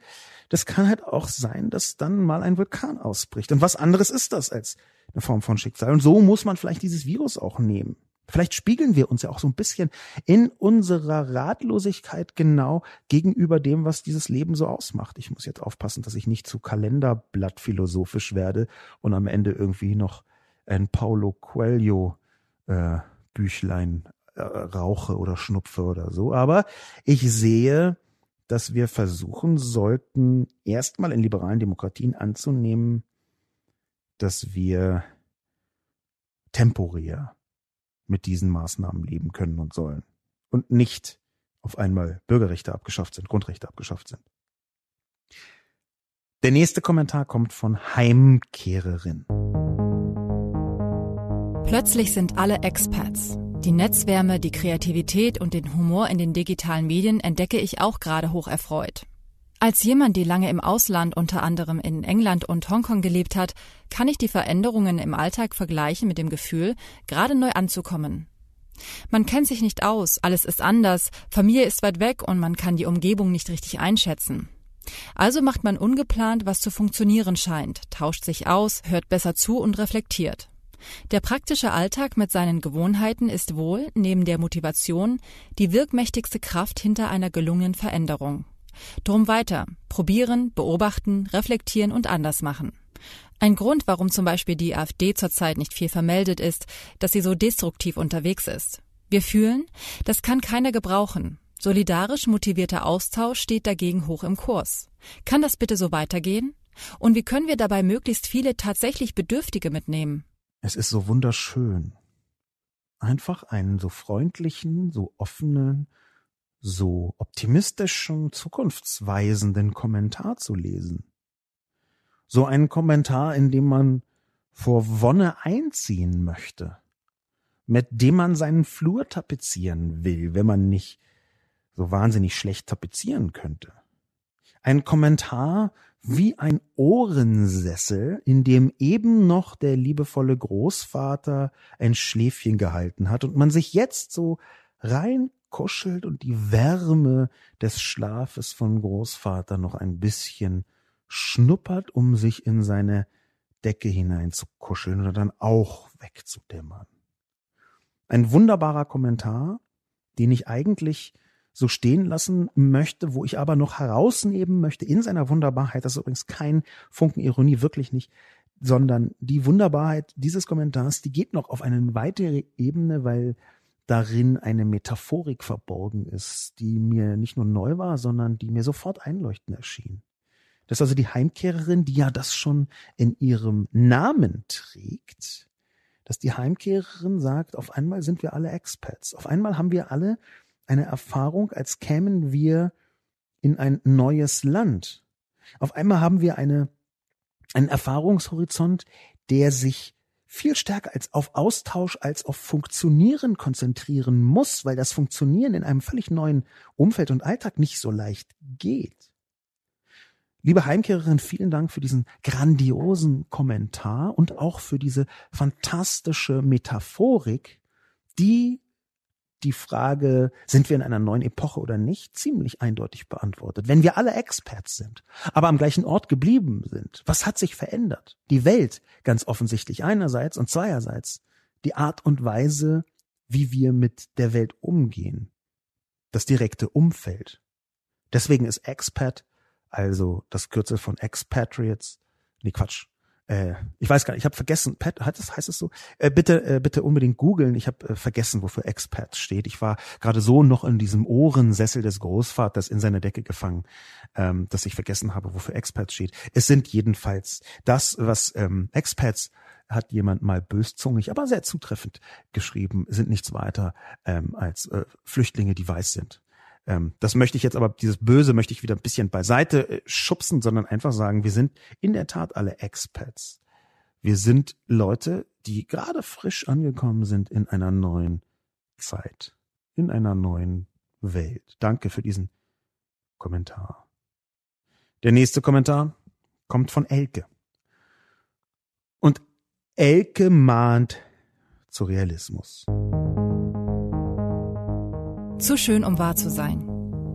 A: das kann halt auch sein, dass dann mal ein Vulkan ausbricht. Und was anderes ist das als eine Form von Schicksal. Und so muss man vielleicht dieses Virus auch nehmen. Vielleicht spiegeln wir uns ja auch so ein bisschen in unserer Ratlosigkeit genau gegenüber dem, was dieses Leben so ausmacht. Ich muss jetzt aufpassen, dass ich nicht zu Kalenderblatt philosophisch werde und am Ende irgendwie noch ein Paulo Coelho äh, Büchlein äh, rauche oder schnupfe oder so. Aber ich sehe, dass wir versuchen sollten, erstmal in liberalen Demokratien anzunehmen, dass wir temporär mit diesen Maßnahmen leben können und sollen und nicht auf einmal Bürgerrechte abgeschafft sind, Grundrechte abgeschafft sind. Der nächste Kommentar kommt von Heimkehrerin.
B: Plötzlich sind alle Expats die Netzwärme, die Kreativität und den Humor in den digitalen Medien entdecke ich auch gerade hoch erfreut. Als jemand, die lange im Ausland, unter anderem in England und Hongkong gelebt hat, kann ich die Veränderungen im Alltag vergleichen mit dem Gefühl, gerade neu anzukommen. Man kennt sich nicht aus, alles ist anders, Familie ist weit weg und man kann die Umgebung nicht richtig einschätzen. Also macht man ungeplant, was zu funktionieren scheint, tauscht sich aus, hört besser zu und reflektiert. Der praktische Alltag mit seinen Gewohnheiten ist wohl, neben der Motivation, die wirkmächtigste Kraft hinter einer gelungenen Veränderung. Drum weiter. Probieren, beobachten, reflektieren und anders machen. Ein Grund, warum zum Beispiel die AfD zurzeit nicht viel vermeldet ist, dass sie so destruktiv unterwegs ist. Wir fühlen, das kann keiner gebrauchen. Solidarisch motivierter Austausch steht dagegen hoch im Kurs. Kann das bitte so weitergehen? Und wie können wir dabei möglichst viele tatsächlich Bedürftige mitnehmen?
A: Es ist so wunderschön. Einfach einen so freundlichen, so offenen, so optimistischen, zukunftsweisenden Kommentar zu lesen. So einen Kommentar, in dem man vor Wonne einziehen möchte, mit dem man seinen Flur tapezieren will, wenn man nicht so wahnsinnig schlecht tapezieren könnte. Ein Kommentar, wie ein Ohrensessel, in dem eben noch der liebevolle Großvater ein Schläfchen gehalten hat und man sich jetzt so rein kuschelt und die Wärme des Schlafes von Großvater noch ein bisschen schnuppert, um sich in seine Decke hineinzukuscheln oder dann auch wegzudämmern. Ein wunderbarer Kommentar, den ich eigentlich so stehen lassen möchte, wo ich aber noch herausnehmen möchte in seiner Wunderbarheit, das ist übrigens kein Funken Ironie, wirklich nicht, sondern die Wunderbarheit dieses Kommentars, die geht noch auf eine weitere Ebene, weil darin eine Metaphorik verborgen ist, die mir nicht nur neu war, sondern die mir sofort einleuchtend erschien. Das ist also die Heimkehrerin, die ja das schon in ihrem Namen trägt, dass die Heimkehrerin sagt, auf einmal sind wir alle Expats, auf einmal haben wir alle eine Erfahrung, als kämen wir in ein neues Land. Auf einmal haben wir eine, einen Erfahrungshorizont, der sich viel stärker als auf Austausch, als auf Funktionieren konzentrieren muss, weil das Funktionieren in einem völlig neuen Umfeld und Alltag nicht so leicht geht. Liebe Heimkehrerin, vielen Dank für diesen grandiosen Kommentar und auch für diese fantastische Metaphorik, die die Frage, sind wir in einer neuen Epoche oder nicht, ziemlich eindeutig beantwortet. Wenn wir alle Experts sind, aber am gleichen Ort geblieben sind, was hat sich verändert? Die Welt ganz offensichtlich einerseits und zweierseits die Art und Weise, wie wir mit der Welt umgehen, das direkte Umfeld. Deswegen ist Expat, also das Kürzel von Expatriates, nee Quatsch, äh, ich weiß gar nicht, ich habe vergessen, Pat, heißt es, heißt es so? Äh, bitte, äh, bitte unbedingt googeln. Ich habe äh, vergessen, wofür Expat steht. Ich war gerade so noch in diesem Ohrensessel des Großvaters in seiner Decke gefangen, ähm, dass ich vergessen habe, wofür Expat steht. Es sind jedenfalls das, was ähm, Expats hat jemand mal böszungig, aber sehr zutreffend geschrieben, sind nichts weiter ähm, als äh, Flüchtlinge, die weiß sind. Ähm, das möchte ich jetzt aber, dieses Böse möchte ich wieder ein bisschen beiseite äh, schubsen, sondern einfach sagen, wir sind in der Tat alle Expats. Wir sind Leute, die gerade frisch angekommen sind in einer neuen Zeit, in einer neuen Welt. Danke für diesen Kommentar. Der nächste Kommentar kommt von Elke. Und Elke mahnt zu Realismus.
B: Zu schön, um wahr zu sein.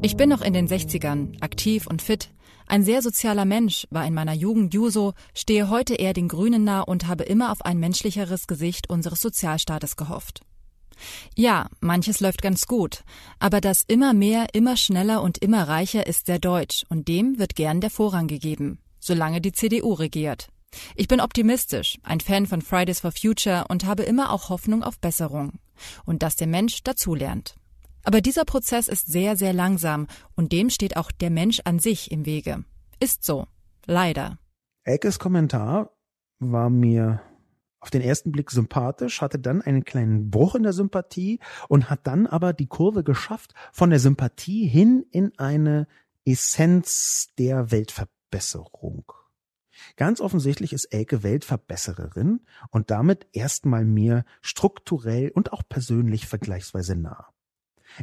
B: Ich bin noch in den 60ern, aktiv und fit. Ein sehr sozialer Mensch, war in meiner Jugend Juso, stehe heute eher den Grünen nah und habe immer auf ein menschlicheres Gesicht unseres Sozialstaates gehofft. Ja, manches läuft ganz gut, aber das immer mehr, immer schneller und immer reicher ist sehr deutsch und dem wird gern der Vorrang gegeben, solange die CDU regiert. Ich bin optimistisch, ein Fan von Fridays for Future und habe immer auch Hoffnung auf Besserung und dass der Mensch dazulernt. Aber dieser Prozess ist sehr, sehr langsam und dem steht auch der Mensch an sich im Wege. Ist so. Leider.
A: Elkes Kommentar war mir auf den ersten Blick sympathisch, hatte dann einen kleinen Bruch in der Sympathie und hat dann aber die Kurve geschafft von der Sympathie hin in eine Essenz der Weltverbesserung. Ganz offensichtlich ist Elke Weltverbessererin und damit erstmal mir strukturell und auch persönlich vergleichsweise nah.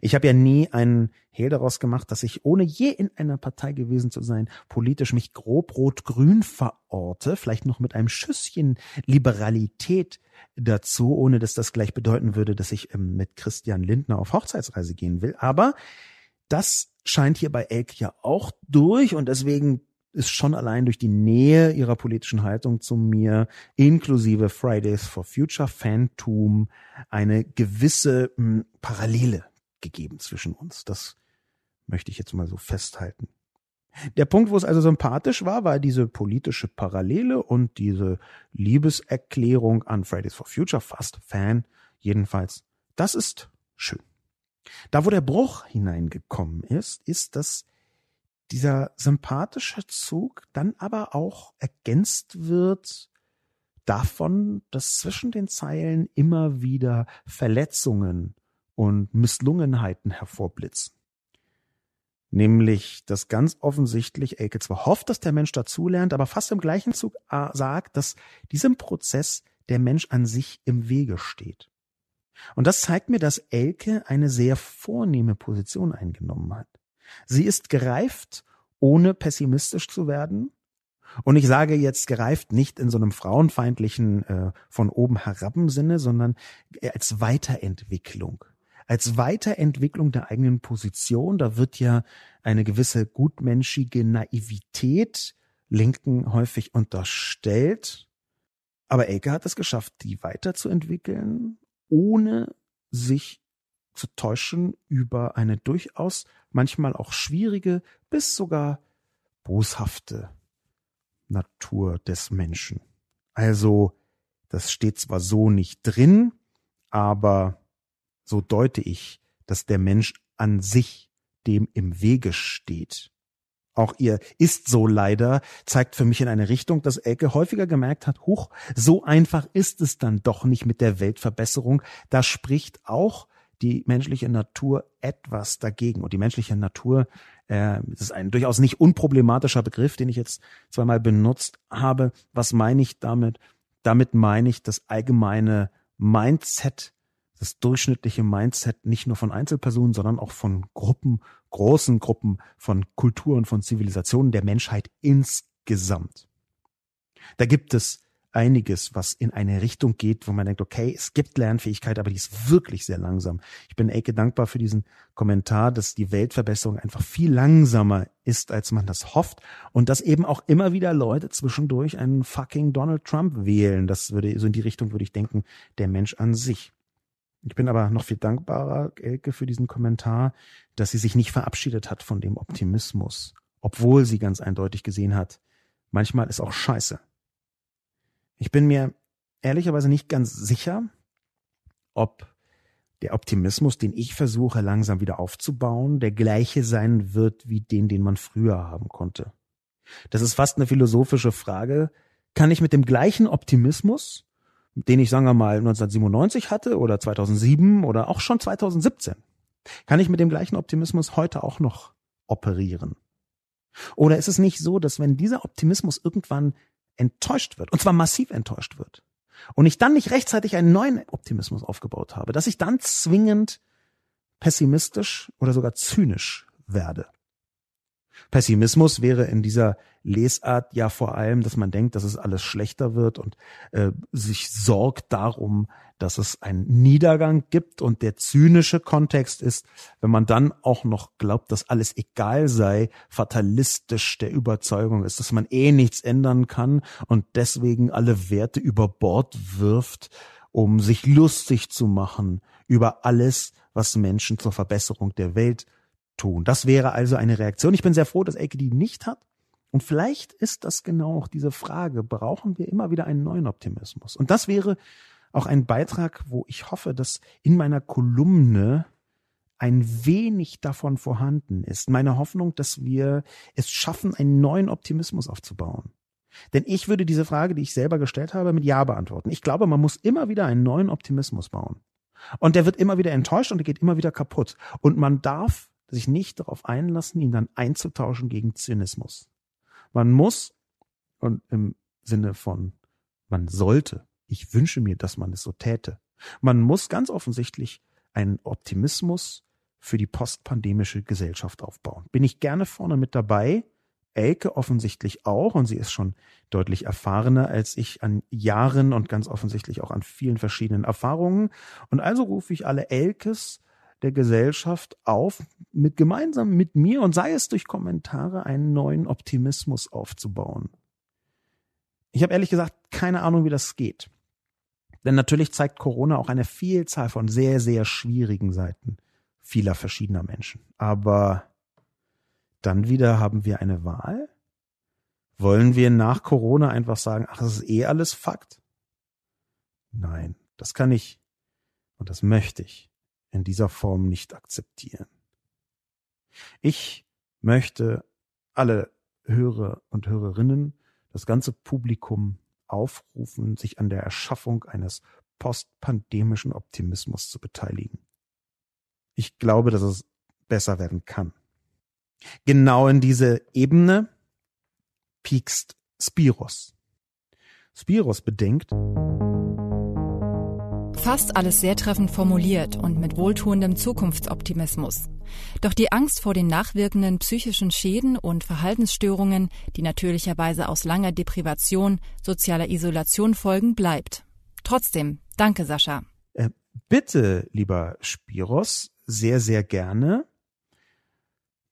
A: Ich habe ja nie einen Hehl daraus gemacht, dass ich, ohne je in einer Partei gewesen zu sein, politisch mich grob rot-grün verorte, vielleicht noch mit einem Schüsschen Liberalität dazu, ohne dass das gleich bedeuten würde, dass ich ähm, mit Christian Lindner auf Hochzeitsreise gehen will. Aber das scheint hier bei Elk ja auch durch und deswegen ist schon allein durch die Nähe ihrer politischen Haltung zu mir, inklusive Fridays for Future Fantum, eine gewisse hm, Parallele gegeben zwischen uns. Das möchte ich jetzt mal so festhalten. Der Punkt, wo es also sympathisch war, war diese politische Parallele und diese Liebeserklärung an Fridays for Future, fast Fan jedenfalls. Das ist schön. Da, wo der Bruch hineingekommen ist, ist, dass dieser sympathische Zug dann aber auch ergänzt wird davon, dass zwischen den Zeilen immer wieder Verletzungen und Misslungenheiten hervorblitzen. Nämlich, dass ganz offensichtlich Elke zwar hofft, dass der Mensch dazulernt, aber fast im gleichen Zug äh, sagt, dass diesem Prozess der Mensch an sich im Wege steht. Und das zeigt mir, dass Elke eine sehr vornehme Position eingenommen hat. Sie ist gereift, ohne pessimistisch zu werden. Und ich sage jetzt gereift nicht in so einem frauenfeindlichen äh, von oben heraben Sinne, sondern als Weiterentwicklung als Weiterentwicklung der eigenen Position. Da wird ja eine gewisse gutmenschige Naivität Linken häufig unterstellt. Aber Elke hat es geschafft, die weiterzuentwickeln, ohne sich zu täuschen über eine durchaus manchmal auch schwierige bis sogar boshafte Natur des Menschen. Also, das steht zwar so nicht drin, aber so deute ich, dass der Mensch an sich dem im Wege steht. Auch ihr ist so leider zeigt für mich in eine Richtung, dass Elke häufiger gemerkt hat, huch, so einfach ist es dann doch nicht mit der Weltverbesserung. Da spricht auch die menschliche Natur etwas dagegen. Und die menschliche Natur, äh, das ist ein durchaus nicht unproblematischer Begriff, den ich jetzt zweimal benutzt habe. Was meine ich damit? Damit meine ich das allgemeine Mindset das durchschnittliche Mindset nicht nur von Einzelpersonen, sondern auch von Gruppen, großen Gruppen, von Kulturen, von Zivilisationen der Menschheit insgesamt. Da gibt es einiges, was in eine Richtung geht, wo man denkt, okay, es gibt Lernfähigkeit, aber die ist wirklich sehr langsam. Ich bin Eke dankbar für diesen Kommentar, dass die Weltverbesserung einfach viel langsamer ist, als man das hofft und dass eben auch immer wieder Leute zwischendurch einen fucking Donald Trump wählen. Das würde so in die Richtung würde ich denken, der Mensch an sich. Ich bin aber noch viel dankbarer, Elke, für diesen Kommentar, dass sie sich nicht verabschiedet hat von dem Optimismus, obwohl sie ganz eindeutig gesehen hat, manchmal ist auch scheiße. Ich bin mir ehrlicherweise nicht ganz sicher, ob der Optimismus, den ich versuche langsam wieder aufzubauen, der gleiche sein wird wie den, den man früher haben konnte. Das ist fast eine philosophische Frage. Kann ich mit dem gleichen Optimismus den ich, sagen wir mal, 1997 hatte oder 2007 oder auch schon 2017, kann ich mit dem gleichen Optimismus heute auch noch operieren? Oder ist es nicht so, dass wenn dieser Optimismus irgendwann enttäuscht wird, und zwar massiv enttäuscht wird, und ich dann nicht rechtzeitig einen neuen Optimismus aufgebaut habe, dass ich dann zwingend pessimistisch oder sogar zynisch werde? Pessimismus wäre in dieser Lesart ja vor allem, dass man denkt, dass es alles schlechter wird und äh, sich sorgt darum, dass es einen Niedergang gibt. Und der zynische Kontext ist, wenn man dann auch noch glaubt, dass alles egal sei, fatalistisch der Überzeugung ist, dass man eh nichts ändern kann und deswegen alle Werte über Bord wirft, um sich lustig zu machen über alles, was Menschen zur Verbesserung der Welt tun. Das wäre also eine Reaktion. Ich bin sehr froh, dass Elke die nicht hat. Und vielleicht ist das genau auch diese Frage. Brauchen wir immer wieder einen neuen Optimismus? Und das wäre auch ein Beitrag, wo ich hoffe, dass in meiner Kolumne ein wenig davon vorhanden ist. Meine Hoffnung, dass wir es schaffen, einen neuen Optimismus aufzubauen. Denn ich würde diese Frage, die ich selber gestellt habe, mit Ja beantworten. Ich glaube, man muss immer wieder einen neuen Optimismus bauen. Und der wird immer wieder enttäuscht und der geht immer wieder kaputt. Und man darf sich nicht darauf einlassen, ihn dann einzutauschen gegen Zynismus. Man muss, und im Sinne von man sollte, ich wünsche mir, dass man es so täte, man muss ganz offensichtlich einen Optimismus für die postpandemische Gesellschaft aufbauen. Bin ich gerne vorne mit dabei, Elke offensichtlich auch, und sie ist schon deutlich erfahrener als ich an Jahren und ganz offensichtlich auch an vielen verschiedenen Erfahrungen. Und also rufe ich alle Elkes der Gesellschaft auf, mit gemeinsam mit mir und sei es durch Kommentare einen neuen Optimismus aufzubauen. Ich habe ehrlich gesagt keine Ahnung, wie das geht. Denn natürlich zeigt Corona auch eine Vielzahl von sehr, sehr schwierigen Seiten vieler verschiedener Menschen. Aber dann wieder haben wir eine Wahl. Wollen wir nach Corona einfach sagen, ach, das ist eh alles Fakt? Nein, das kann ich und das möchte ich in dieser Form nicht akzeptieren. Ich möchte alle Hörer und Hörerinnen, das ganze Publikum aufrufen, sich an der Erschaffung eines postpandemischen Optimismus zu beteiligen. Ich glaube, dass es besser werden kann. Genau in diese Ebene piekst Spiros. Spiros bedenkt,
B: Fast alles sehr treffend formuliert und mit wohltuendem Zukunftsoptimismus. Doch die Angst vor den nachwirkenden psychischen Schäden und Verhaltensstörungen, die natürlicherweise aus langer Deprivation, sozialer Isolation folgen, bleibt. Trotzdem, danke Sascha.
A: Äh, bitte, lieber Spiros, sehr, sehr gerne.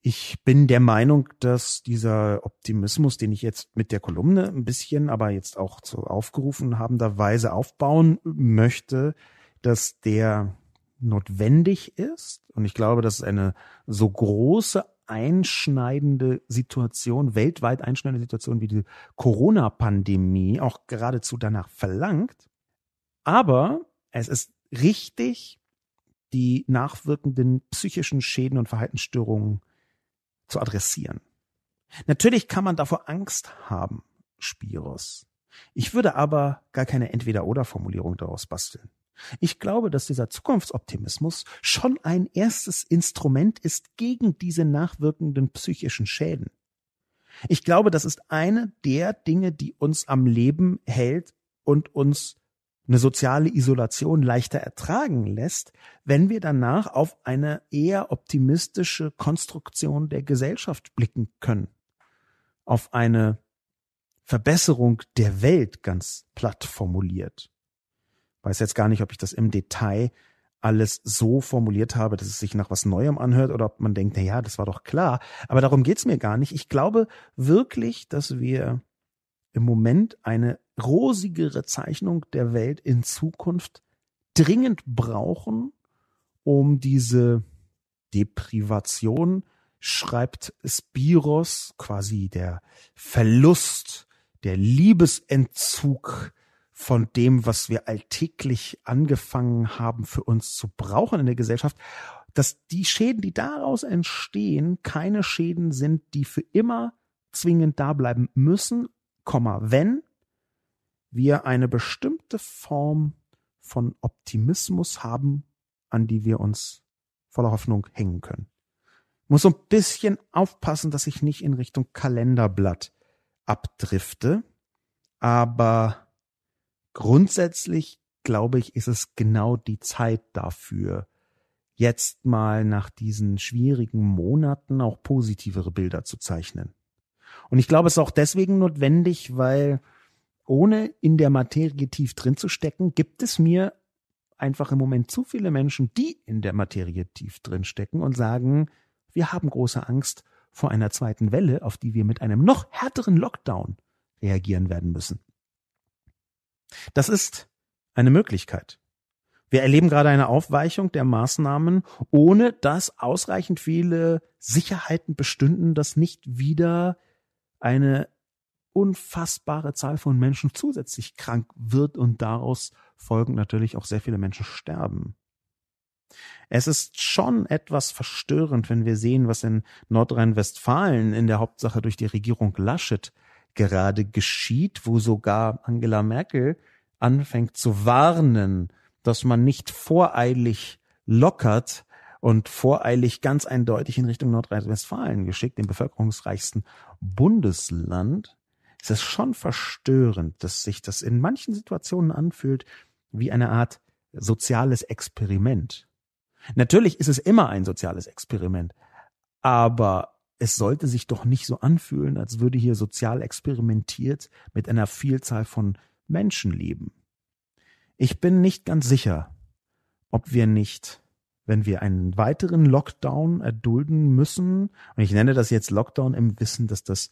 A: Ich bin der Meinung, dass dieser Optimismus, den ich jetzt mit der Kolumne ein bisschen, aber jetzt auch zu aufgerufen habender Weise aufbauen möchte, dass der notwendig ist. Und ich glaube, dass eine so große einschneidende Situation, weltweit einschneidende Situation wie die Corona-Pandemie auch geradezu danach verlangt. Aber es ist richtig, die nachwirkenden psychischen Schäden und Verhaltensstörungen zu adressieren. Natürlich kann man davor Angst haben, Spiros. Ich würde aber gar keine Entweder-Oder-Formulierung daraus basteln. Ich glaube, dass dieser Zukunftsoptimismus schon ein erstes Instrument ist gegen diese nachwirkenden psychischen Schäden. Ich glaube, das ist eine der Dinge, die uns am Leben hält und uns eine soziale Isolation leichter ertragen lässt, wenn wir danach auf eine eher optimistische Konstruktion der Gesellschaft blicken können. Auf eine Verbesserung der Welt ganz platt formuliert. Weiß jetzt gar nicht, ob ich das im Detail alles so formuliert habe, dass es sich nach was Neuem anhört oder ob man denkt, na ja, das war doch klar. Aber darum geht's mir gar nicht. Ich glaube wirklich, dass wir im Moment eine rosigere Zeichnung der Welt in Zukunft dringend brauchen, um diese Deprivation, schreibt Spiros, quasi der Verlust, der Liebesentzug von dem, was wir alltäglich angefangen haben für uns zu brauchen in der Gesellschaft, dass die Schäden, die daraus entstehen, keine Schäden sind, die für immer zwingend da bleiben müssen, Komma, wenn, wir eine bestimmte Form von Optimismus haben, an die wir uns voller Hoffnung hängen können. Ich muss so ein bisschen aufpassen, dass ich nicht in Richtung Kalenderblatt abdrifte, aber grundsätzlich glaube ich, ist es genau die Zeit dafür, jetzt mal nach diesen schwierigen Monaten auch positivere Bilder zu zeichnen. Und ich glaube, es ist auch deswegen notwendig, weil ohne in der Materie tief drin zu stecken, gibt es mir einfach im Moment zu viele Menschen, die in der Materie tief drin stecken und sagen, wir haben große Angst vor einer zweiten Welle, auf die wir mit einem noch härteren Lockdown reagieren werden müssen. Das ist eine Möglichkeit. Wir erleben gerade eine Aufweichung der Maßnahmen, ohne dass ausreichend viele Sicherheiten bestünden, dass nicht wieder eine unfassbare Zahl von Menschen zusätzlich krank wird und daraus folgend natürlich auch sehr viele Menschen sterben. Es ist schon etwas verstörend, wenn wir sehen, was in Nordrhein-Westfalen in der Hauptsache durch die Regierung Laschet gerade geschieht, wo sogar Angela Merkel anfängt zu warnen, dass man nicht voreilig lockert und voreilig ganz eindeutig in Richtung Nordrhein-Westfalen geschickt, dem bevölkerungsreichsten Bundesland ist es schon verstörend, dass sich das in manchen Situationen anfühlt wie eine Art soziales Experiment. Natürlich ist es immer ein soziales Experiment, aber es sollte sich doch nicht so anfühlen, als würde hier sozial experimentiert mit einer Vielzahl von Menschen leben. Ich bin nicht ganz sicher, ob wir nicht, wenn wir einen weiteren Lockdown erdulden müssen, und ich nenne das jetzt Lockdown im Wissen, dass das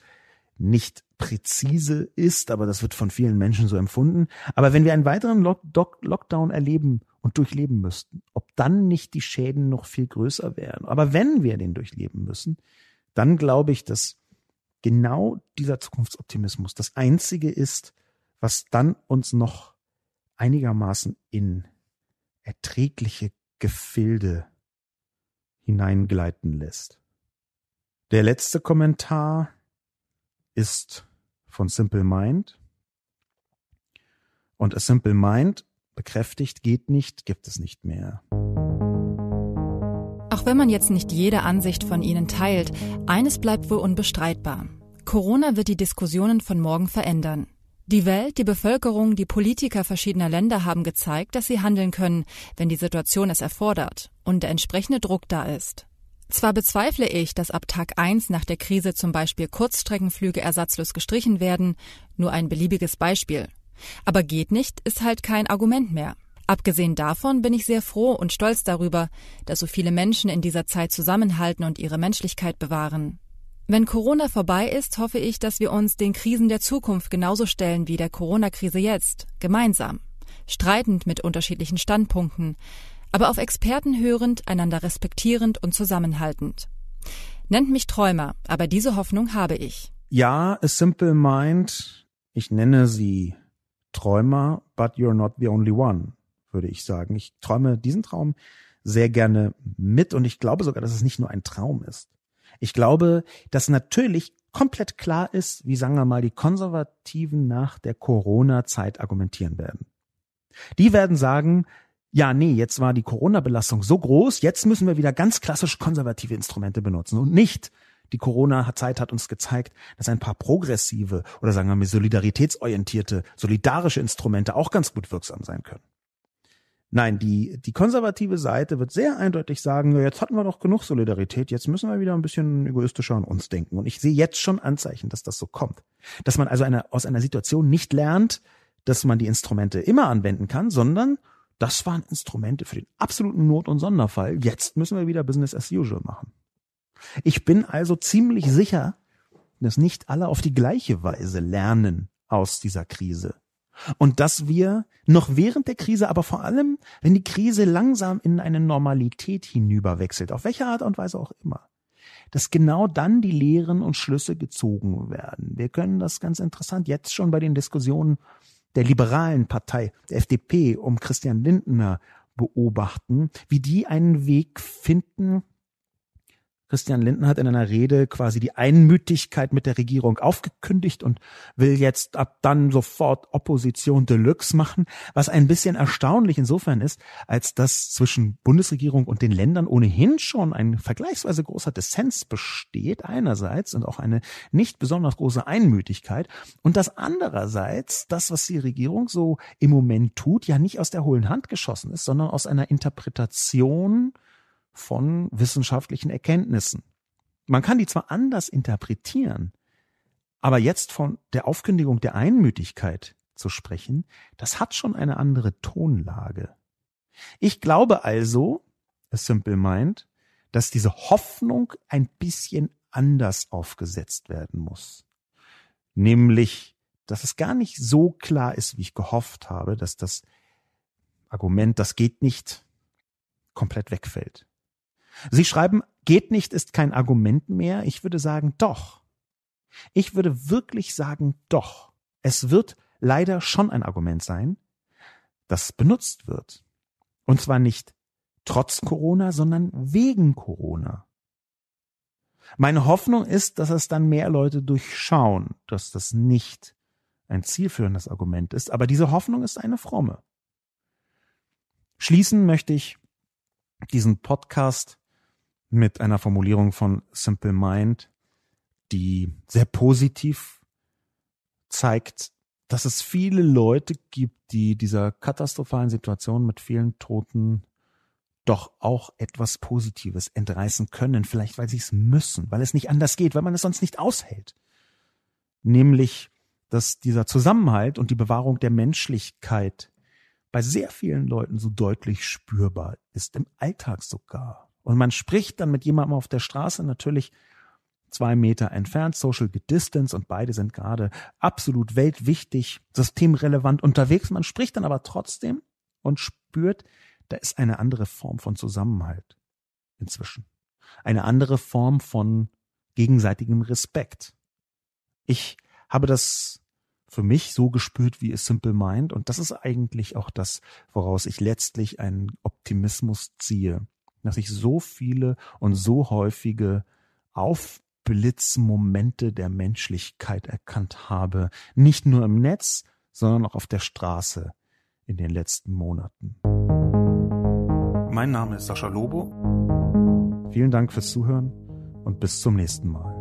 A: nicht präzise ist, aber das wird von vielen Menschen so empfunden. Aber wenn wir einen weiteren Lock Lockdown erleben und durchleben müssten, ob dann nicht die Schäden noch viel größer wären. Aber wenn wir den durchleben müssen, dann glaube ich, dass genau dieser Zukunftsoptimismus das einzige ist, was dann uns noch einigermaßen in erträgliche Gefilde hineingleiten lässt. Der letzte Kommentar ist von Simple Mind. Und A Simple Mind bekräftigt geht nicht, gibt es nicht mehr.
B: Auch wenn man jetzt nicht jede Ansicht von ihnen teilt, eines bleibt wohl unbestreitbar. Corona wird die Diskussionen von morgen verändern. Die Welt, die Bevölkerung, die Politiker verschiedener Länder haben gezeigt, dass sie handeln können, wenn die Situation es erfordert und der entsprechende Druck da ist. Zwar bezweifle ich, dass ab Tag 1 nach der Krise zum Beispiel Kurzstreckenflüge ersatzlos gestrichen werden, nur ein beliebiges Beispiel. Aber geht nicht, ist halt kein Argument mehr. Abgesehen davon bin ich sehr froh und stolz darüber, dass so viele Menschen in dieser Zeit zusammenhalten und ihre Menschlichkeit bewahren. Wenn Corona vorbei ist, hoffe ich, dass wir uns den Krisen der Zukunft genauso stellen wie der Corona-Krise jetzt, gemeinsam, streitend mit unterschiedlichen Standpunkten, aber auf Experten hörend, einander respektierend und zusammenhaltend. Nennt mich Träumer, aber diese Hoffnung habe ich.
A: Ja, a simple mind, ich nenne sie Träumer, but you're not the only one, würde ich sagen. Ich träume diesen Traum sehr gerne mit und ich glaube sogar, dass es nicht nur ein Traum ist. Ich glaube, dass natürlich komplett klar ist, wie sagen wir mal die Konservativen nach der Corona-Zeit argumentieren werden. Die werden sagen, ja, nee, jetzt war die Corona-Belastung so groß, jetzt müssen wir wieder ganz klassisch konservative Instrumente benutzen und nicht die Corona-Zeit hat uns gezeigt, dass ein paar progressive oder sagen wir mal solidaritätsorientierte, solidarische Instrumente auch ganz gut wirksam sein können. Nein, die, die konservative Seite wird sehr eindeutig sagen, jetzt hatten wir doch genug Solidarität, jetzt müssen wir wieder ein bisschen egoistischer an uns denken. Und ich sehe jetzt schon Anzeichen, dass das so kommt. Dass man also eine, aus einer Situation nicht lernt, dass man die Instrumente immer anwenden kann, sondern das waren Instrumente für den absoluten Not- und Sonderfall. Jetzt müssen wir wieder Business as usual machen. Ich bin also ziemlich sicher, dass nicht alle auf die gleiche Weise lernen aus dieser Krise. Und dass wir noch während der Krise, aber vor allem, wenn die Krise langsam in eine Normalität hinüberwechselt, auf welche Art und Weise auch immer, dass genau dann die Lehren und Schlüsse gezogen werden. Wir können das ganz interessant jetzt schon bei den Diskussionen der liberalen Partei, der FDP um Christian Lindner beobachten, wie die einen Weg finden, Christian Lindner hat in einer Rede quasi die Einmütigkeit mit der Regierung aufgekündigt und will jetzt ab dann sofort Opposition Deluxe machen, was ein bisschen erstaunlich insofern ist, als dass zwischen Bundesregierung und den Ländern ohnehin schon ein vergleichsweise großer Dissens besteht einerseits und auch eine nicht besonders große Einmütigkeit und dass andererseits das, was die Regierung so im Moment tut, ja nicht aus der hohlen Hand geschossen ist, sondern aus einer Interpretation von wissenschaftlichen Erkenntnissen. Man kann die zwar anders interpretieren, aber jetzt von der Aufkündigung der Einmütigkeit zu sprechen, das hat schon eine andere Tonlage. Ich glaube also, es simple meint, dass diese Hoffnung ein bisschen anders aufgesetzt werden muss. Nämlich, dass es gar nicht so klar ist, wie ich gehofft habe, dass das Argument, das geht nicht, komplett wegfällt. Sie schreiben, geht nicht ist kein Argument mehr. Ich würde sagen, doch. Ich würde wirklich sagen, doch. Es wird leider schon ein Argument sein, das benutzt wird. Und zwar nicht trotz Corona, sondern wegen Corona. Meine Hoffnung ist, dass es dann mehr Leute durchschauen, dass das nicht ein zielführendes Argument ist. Aber diese Hoffnung ist eine fromme. Schließen möchte ich diesen Podcast mit einer Formulierung von Simple Mind, die sehr positiv zeigt, dass es viele Leute gibt, die dieser katastrophalen Situation mit vielen Toten doch auch etwas Positives entreißen können, vielleicht weil sie es müssen, weil es nicht anders geht, weil man es sonst nicht aushält. Nämlich, dass dieser Zusammenhalt und die Bewahrung der Menschlichkeit bei sehr vielen Leuten so deutlich spürbar ist, im Alltag sogar. Und man spricht dann mit jemandem auf der Straße natürlich zwei Meter entfernt, Social Distance und beide sind gerade absolut weltwichtig, systemrelevant unterwegs. Man spricht dann aber trotzdem und spürt, da ist eine andere Form von Zusammenhalt inzwischen. Eine andere Form von gegenseitigem Respekt. Ich habe das für mich so gespürt, wie es Simple meint. Und das ist eigentlich auch das, woraus ich letztlich einen Optimismus ziehe dass ich so viele und so häufige Aufblitzmomente der Menschlichkeit erkannt habe. Nicht nur im Netz, sondern auch auf der Straße in den letzten Monaten. Mein Name ist Sascha Lobo. Vielen Dank fürs Zuhören und bis zum nächsten Mal.